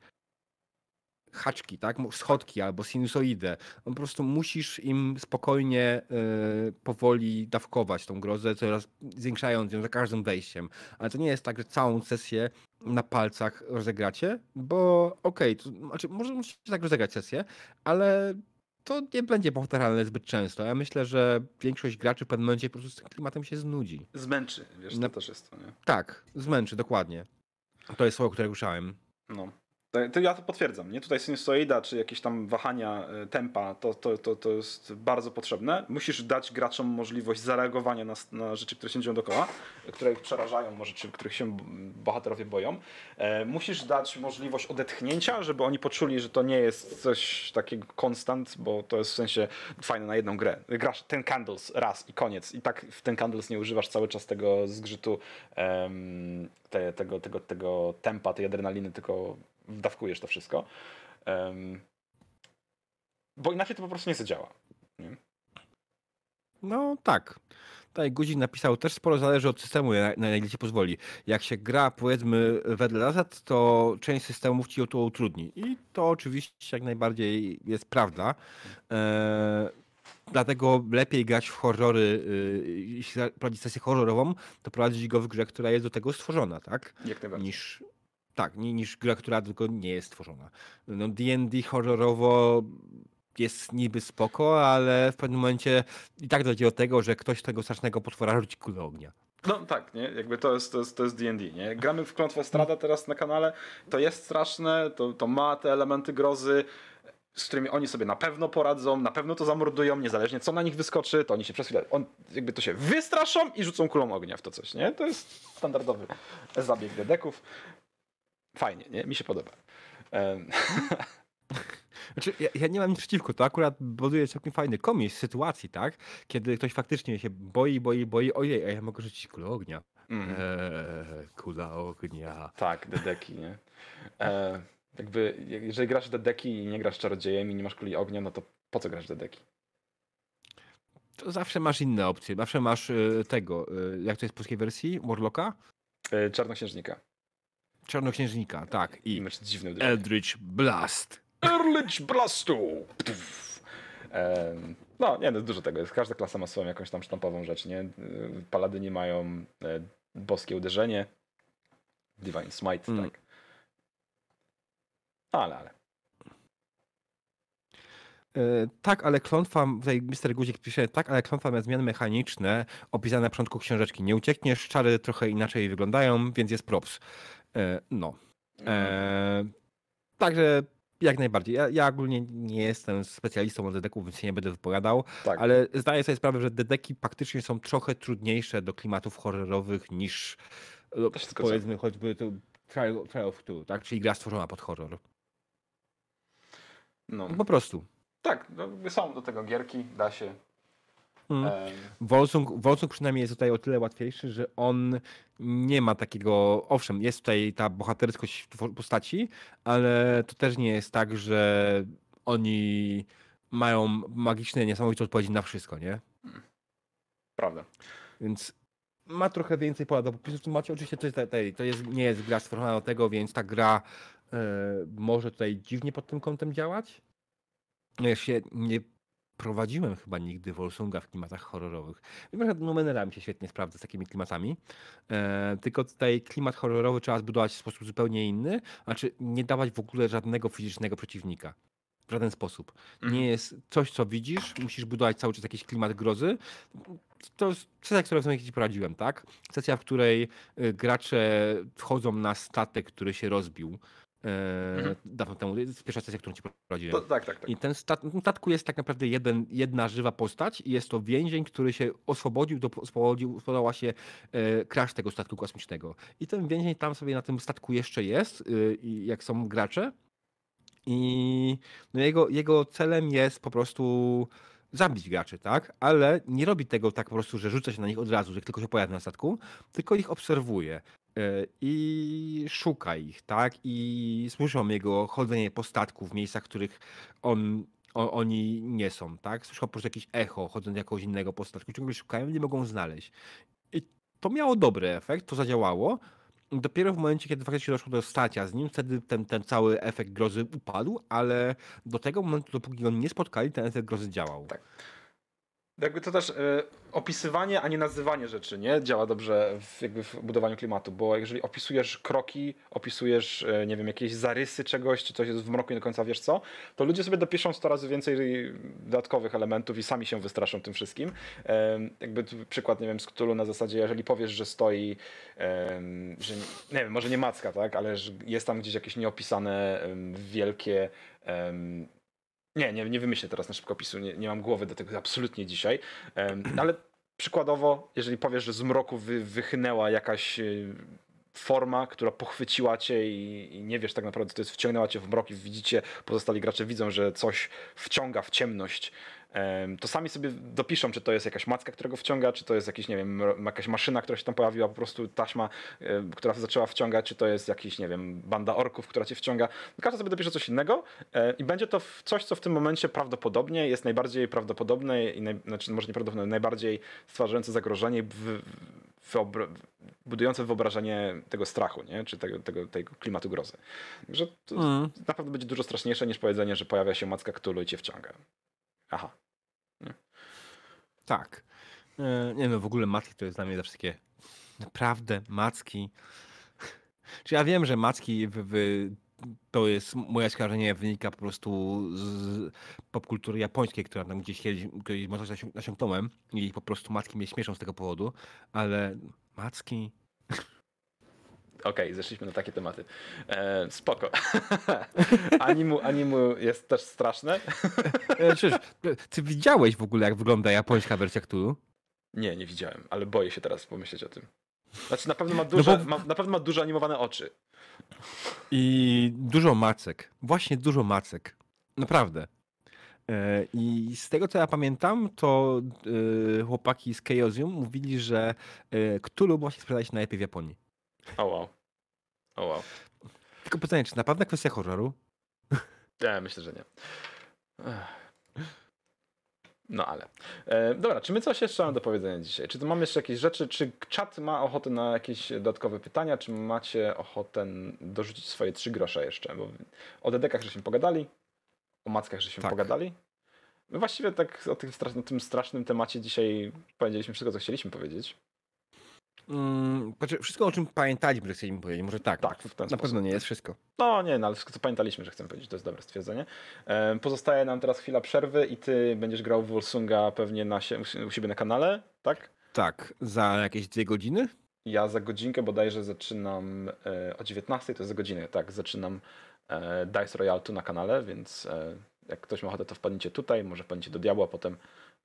haczki, tak? Schodki albo sinusoidę. On po prostu musisz im spokojnie, yy, powoli dawkować tą grozę, coraz zwiększając ją za każdym wejściem. Ale to nie jest tak, że całą sesję na palcach rozegracie, bo okej, okay, to, znaczy może musicie tak rozegrać sesję, ale to nie będzie powtarzalne zbyt często. Ja myślę, że większość graczy w pewnym momencie po prostu z tym klimatem się znudzi. Zmęczy, wiesz, na... to też jest to, nie? Tak, zmęczy, dokładnie. To jest słowo, które ruszałem. No. To, ja to potwierdzam. Nie? Tutaj sinusoida czy jakieś tam wahania e, tempa to, to, to, to jest bardzo potrzebne. Musisz dać graczom możliwość zareagowania na, na rzeczy, które się dzieją dookoła, które ich przerażają, może czy których się bohaterowie boją. E, musisz dać możliwość odetchnięcia, żeby oni poczuli, że to nie jest coś takiego konstant, bo to jest w sensie fajne na jedną grę. Grasz ten Candles raz i koniec. I tak w ten Candles nie używasz cały czas tego zgrzytu, em, te, tego, tego, tego tempa, tej adrenaliny, tylko dawkujesz to wszystko. Um, bo inaczej to po prostu nie zadziała. Nie? No tak. Tutaj Guzik napisał, też sporo zależy od systemu, na, na ile ci pozwoli. Jak się gra, powiedzmy, wedle zasad, to część systemów ci to utrudni. I to oczywiście jak najbardziej jest prawda. Eee, dlatego lepiej grać w horrory, y, jeśli prowadzić sesję horrorową, to prowadzić go w grze, która jest do tego stworzona, tak? Jak najbardziej. Niż, tak, niż gra, która tylko nie jest tworzona. No D&D horrorowo jest niby spoko, ale w pewnym momencie i tak dojdzie do tego, że ktoś tego strasznego potwora rzuci kulę ognia. No tak, nie? Jakby to jest, to jest, to jest D&D, nie? Gramy w Klątwę Strada teraz na kanale, to jest straszne, to, to ma te elementy grozy, z którymi oni sobie na pewno poradzą, na pewno to zamordują, niezależnie co na nich wyskoczy, to oni się przez chwilę, on, jakby to się wystraszą i rzucą kulą ognia w to coś, nie? To jest standardowy zabieg dedeków fajnie, nie? Mi się podoba. Znaczy, ja, ja, nie mam nic przeciwko, to akurat buduje całkiem fajny komis sytuacji, tak? Kiedy ktoś faktycznie się boi, boi, boi, ojej, a ja mogę rzucić kulę ognia. Mm. Eee, kula ognia. Tak, dedeki, nie? Eee, jakby, jeżeli grasz dedeki i nie grasz czarodziejem i nie masz kuli ognia, no to po co grasz dedeki? To zawsze masz inne opcje, zawsze masz e, tego, e, jak to jest w polskiej wersji, Warlocka? Eee, Czarnoksiężnika. Czarnoksiężnika, tak. I Masz dziwny Eldritch Blast. Eldritch Blastu! no, nie, no, dużo tego jest. Każda klasa ma swoją jakąś tam sztampową rzecz, nie? Paladyni mają e, boskie uderzenie, Divine Smite, mm. tak. Ale, ale. E, tak, ale klątwa, tutaj Mr. Guzik pisze, tak, ale klątwa ma zmiany mechaniczne opisane na początku książeczki. Nie uciekniesz, czary trochę inaczej wyglądają, więc jest props. E, no. E, mhm. także jak najbardziej. Ja, ja, ogólnie nie jestem specjalistą od dedeków, więc się nie będę wypowiadał, tak. ale zdaję sobie sprawę, że dedeki praktycznie są trochę trudniejsze do klimatów horrorowych niż e, Wszystko powiedzmy choćby to Trial, trial of Two, tak? czyli gra stworzona pod horror. No. Po prostu. Tak, no, są do tego gierki, da się, Mm. Wolsung, Wolsung przynajmniej jest tutaj o tyle łatwiejszy, że on nie ma takiego. Owszem, jest tutaj ta bohaterskość w postaci, ale to też nie jest tak, że oni mają magiczne, niesamowite odpowiedzi na wszystko, nie? Prawda. Więc ma trochę więcej pola do popisu. Macie oczywiście to jest, to jest, nie jest gra stworzona do tego, więc ta gra y, może tutaj dziwnie pod tym kątem działać. No, ja się nie prowadziłem chyba nigdy Wolsunga w klimatach horrorowych. Wiem, że Numenera mi się świetnie sprawdza z takimi klimatami, e, tylko tutaj klimat horrorowy trzeba zbudować w sposób zupełnie inny, znaczy nie dawać w ogóle żadnego fizycznego przeciwnika. W żaden sposób. Nie mhm. jest coś, co widzisz, musisz budować cały czas jakiś klimat grozy. To jest sesja, którą sobie kiedyś poradziłem, tak? Sesja, w której y, gracze wchodzą na statek, który się rozbił Mhm. E, dawno temu. pierwsza sesja, którą ci prowadziłem. To, tak, tak, tak. I ten statku jest tak naprawdę jeden, jedna żywa postać i jest to więzień, który się oswobodził, spowodował, spodobała się e, crash tego statku kosmicznego. I ten więzień tam sobie na tym statku jeszcze jest, e, jak są gracze. I no jego, jego celem jest po prostu zabić graczy, tak? Ale nie robi tego tak po prostu, że rzuca się na nich od razu, że tylko się pojawia na statku, tylko ich obserwuje. E, i szuka ich, tak? I słyszą jego chodzenie po statku w miejscach, w których on, oni nie są, tak? Słyszą po prostu jakieś echo chodzenie jakiegoś innego po statku, ciągle szukają, nie mogą znaleźć. I to miało dobry efekt, to zadziałało. Dopiero w momencie, kiedy faktycznie doszło do stacia z nim, wtedy ten, ten cały efekt grozy upadł, ale do tego momentu, dopóki go nie spotkali, ten efekt grozy działał. Tak. Jakby to też e, opisywanie, a nie nazywanie rzeczy, nie? Działa dobrze w, jakby w budowaniu klimatu, bo jeżeli opisujesz kroki, opisujesz, e, nie wiem, jakieś zarysy czegoś, czy coś jest w mroku i do końca wiesz co, to ludzie sobie dopiszą 100 razy więcej dodatkowych elementów i sami się wystraszą tym wszystkim. jakby przykład, nie wiem, z Cthulhu na zasadzie, jeżeli powiesz, że stoi, że nie wiem, może nie macka, tak? Ale jest tam gdzieś jakieś nieopisane wielkie nie, nie, nie wymyślę teraz na szybkopisu, nie, nie mam głowy do tego absolutnie dzisiaj, ale przykładowo, jeżeli powiesz, że z mroku wy, wychynęła jakaś y, forma, która pochwyciła cię i, i, nie wiesz tak naprawdę, to jest wciągnęła cię w mrok i widzicie, pozostali gracze widzą, że coś wciąga w ciemność to sami sobie dopiszą, czy to jest jakaś macka, którego wciąga, czy to jest jakiś, nie wiem, jakaś maszyna, która się tam pojawiła, po prostu taśma, która zaczęła wciągać, czy to jest jakiś, nie wiem, banda orków, która cię wciąga. Każdy sobie dopisze coś innego i będzie to coś, co w tym momencie prawdopodobnie jest najbardziej prawdopodobne i naj, znaczy może nieprawdopodobne, najbardziej stwarzające zagrożenie w, budujące wyobrażenie tego strachu, nie? czy tego, tego, tego klimatu grozy. Także to mm. naprawdę będzie dużo straszniejsze niż powiedzenie, że pojawia się macka która i cię wciąga aha. Nie. Tak. E, nie wiem, w ogóle macki to jest dla mnie za takie naprawdę macki. Czy ja wiem, że macki w, w, to jest moje skarżenie wynika po prostu z popkultury japońskiej, która tam gdzieś kiedyś może nasią, nasiąknąłem i po prostu macki mnie śmieszą z tego powodu, ale macki Okej, okay, zeszliśmy na takie tematy. E, spoko. animu, animu jest też straszne. Czyż, e, e, e, ty widziałeś w ogóle, jak wygląda japońska wersja Cthulhu? Nie, nie widziałem, ale boję się teraz pomyśleć o tym. Znaczy, na pewno ma duże, no bo... ma, na pewno ma duże animowane oczy. I dużo macek. Właśnie dużo macek. Naprawdę. I z tego co ja pamiętam, to chłopaki z Chaosium mówili, że Cthulhu właśnie sprzedał się najlepiej w Japonii. O oh wow. O wow. Tylko pytanie, czy naprawdę kwestia horroru? Ja myślę, że nie. No ale. E, dobra, czy my coś jeszcze mamy do powiedzenia dzisiaj? Czy to mamy jeszcze jakieś rzeczy? Czy czat ma ochotę na jakieś dodatkowe pytania? Czy macie ochotę dorzucić swoje trzy grosze jeszcze? Bo o dedekach żeśmy pogadali, o mackach żeśmy tak. pogadali. My właściwie tak o tym, o tym strasznym temacie dzisiaj powiedzieliśmy wszystko, co chcieliśmy powiedzieć. Mm, znaczy, wszystko, o czym pamiętaliśmy, że chcieliśmy powiedzieć, może tak. Tak, w ten Na pewno nie tak. jest wszystko. No nie, no, ale wszystko, co pamiętaliśmy, że chcemy powiedzieć, to jest dobre stwierdzenie. E, pozostaje nam teraz chwila przerwy i ty będziesz grał w Wolsunga pewnie na, u siebie na kanale, tak? Tak, za jakieś dwie godziny. Ja za godzinkę bodajże zaczynam e, o 19, to jest za godzinę, tak, zaczynam e, Dice Royale tu na kanale, więc e, jak ktoś ma ochotę, to wpadnijcie tutaj, może wpadnijcie do diabła potem,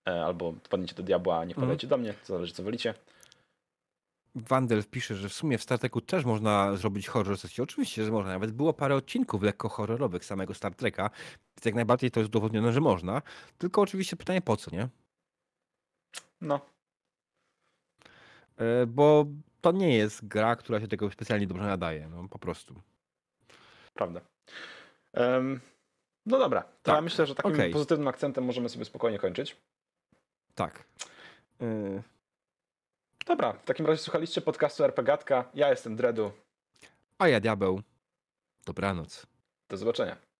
e, albo wpadnijcie do diabła, a nie mhm. wpadajcie mm. do mnie, to zależy co wolicie. Wandel pisze, że w sumie w Star Treku też można zrobić horror sesji. Oczywiście, że można. Nawet było parę odcinków lekko horrorowych samego Star Treka, więc jak najbardziej to jest udowodnione, że można. Tylko oczywiście pytanie po co, nie? No. E, bo to nie jest gra, która się tego specjalnie dobrze nadaje. No po prostu. Prawda. Um, no dobra. To tak. ja myślę, że takim okay. pozytywnym akcentem możemy sobie spokojnie kończyć. Tak. Y, Dobra, w takim razie słuchaliście podcastu RPGatka. Ja jestem Dredu. A ja Diabeł. Dobranoc. Do zobaczenia.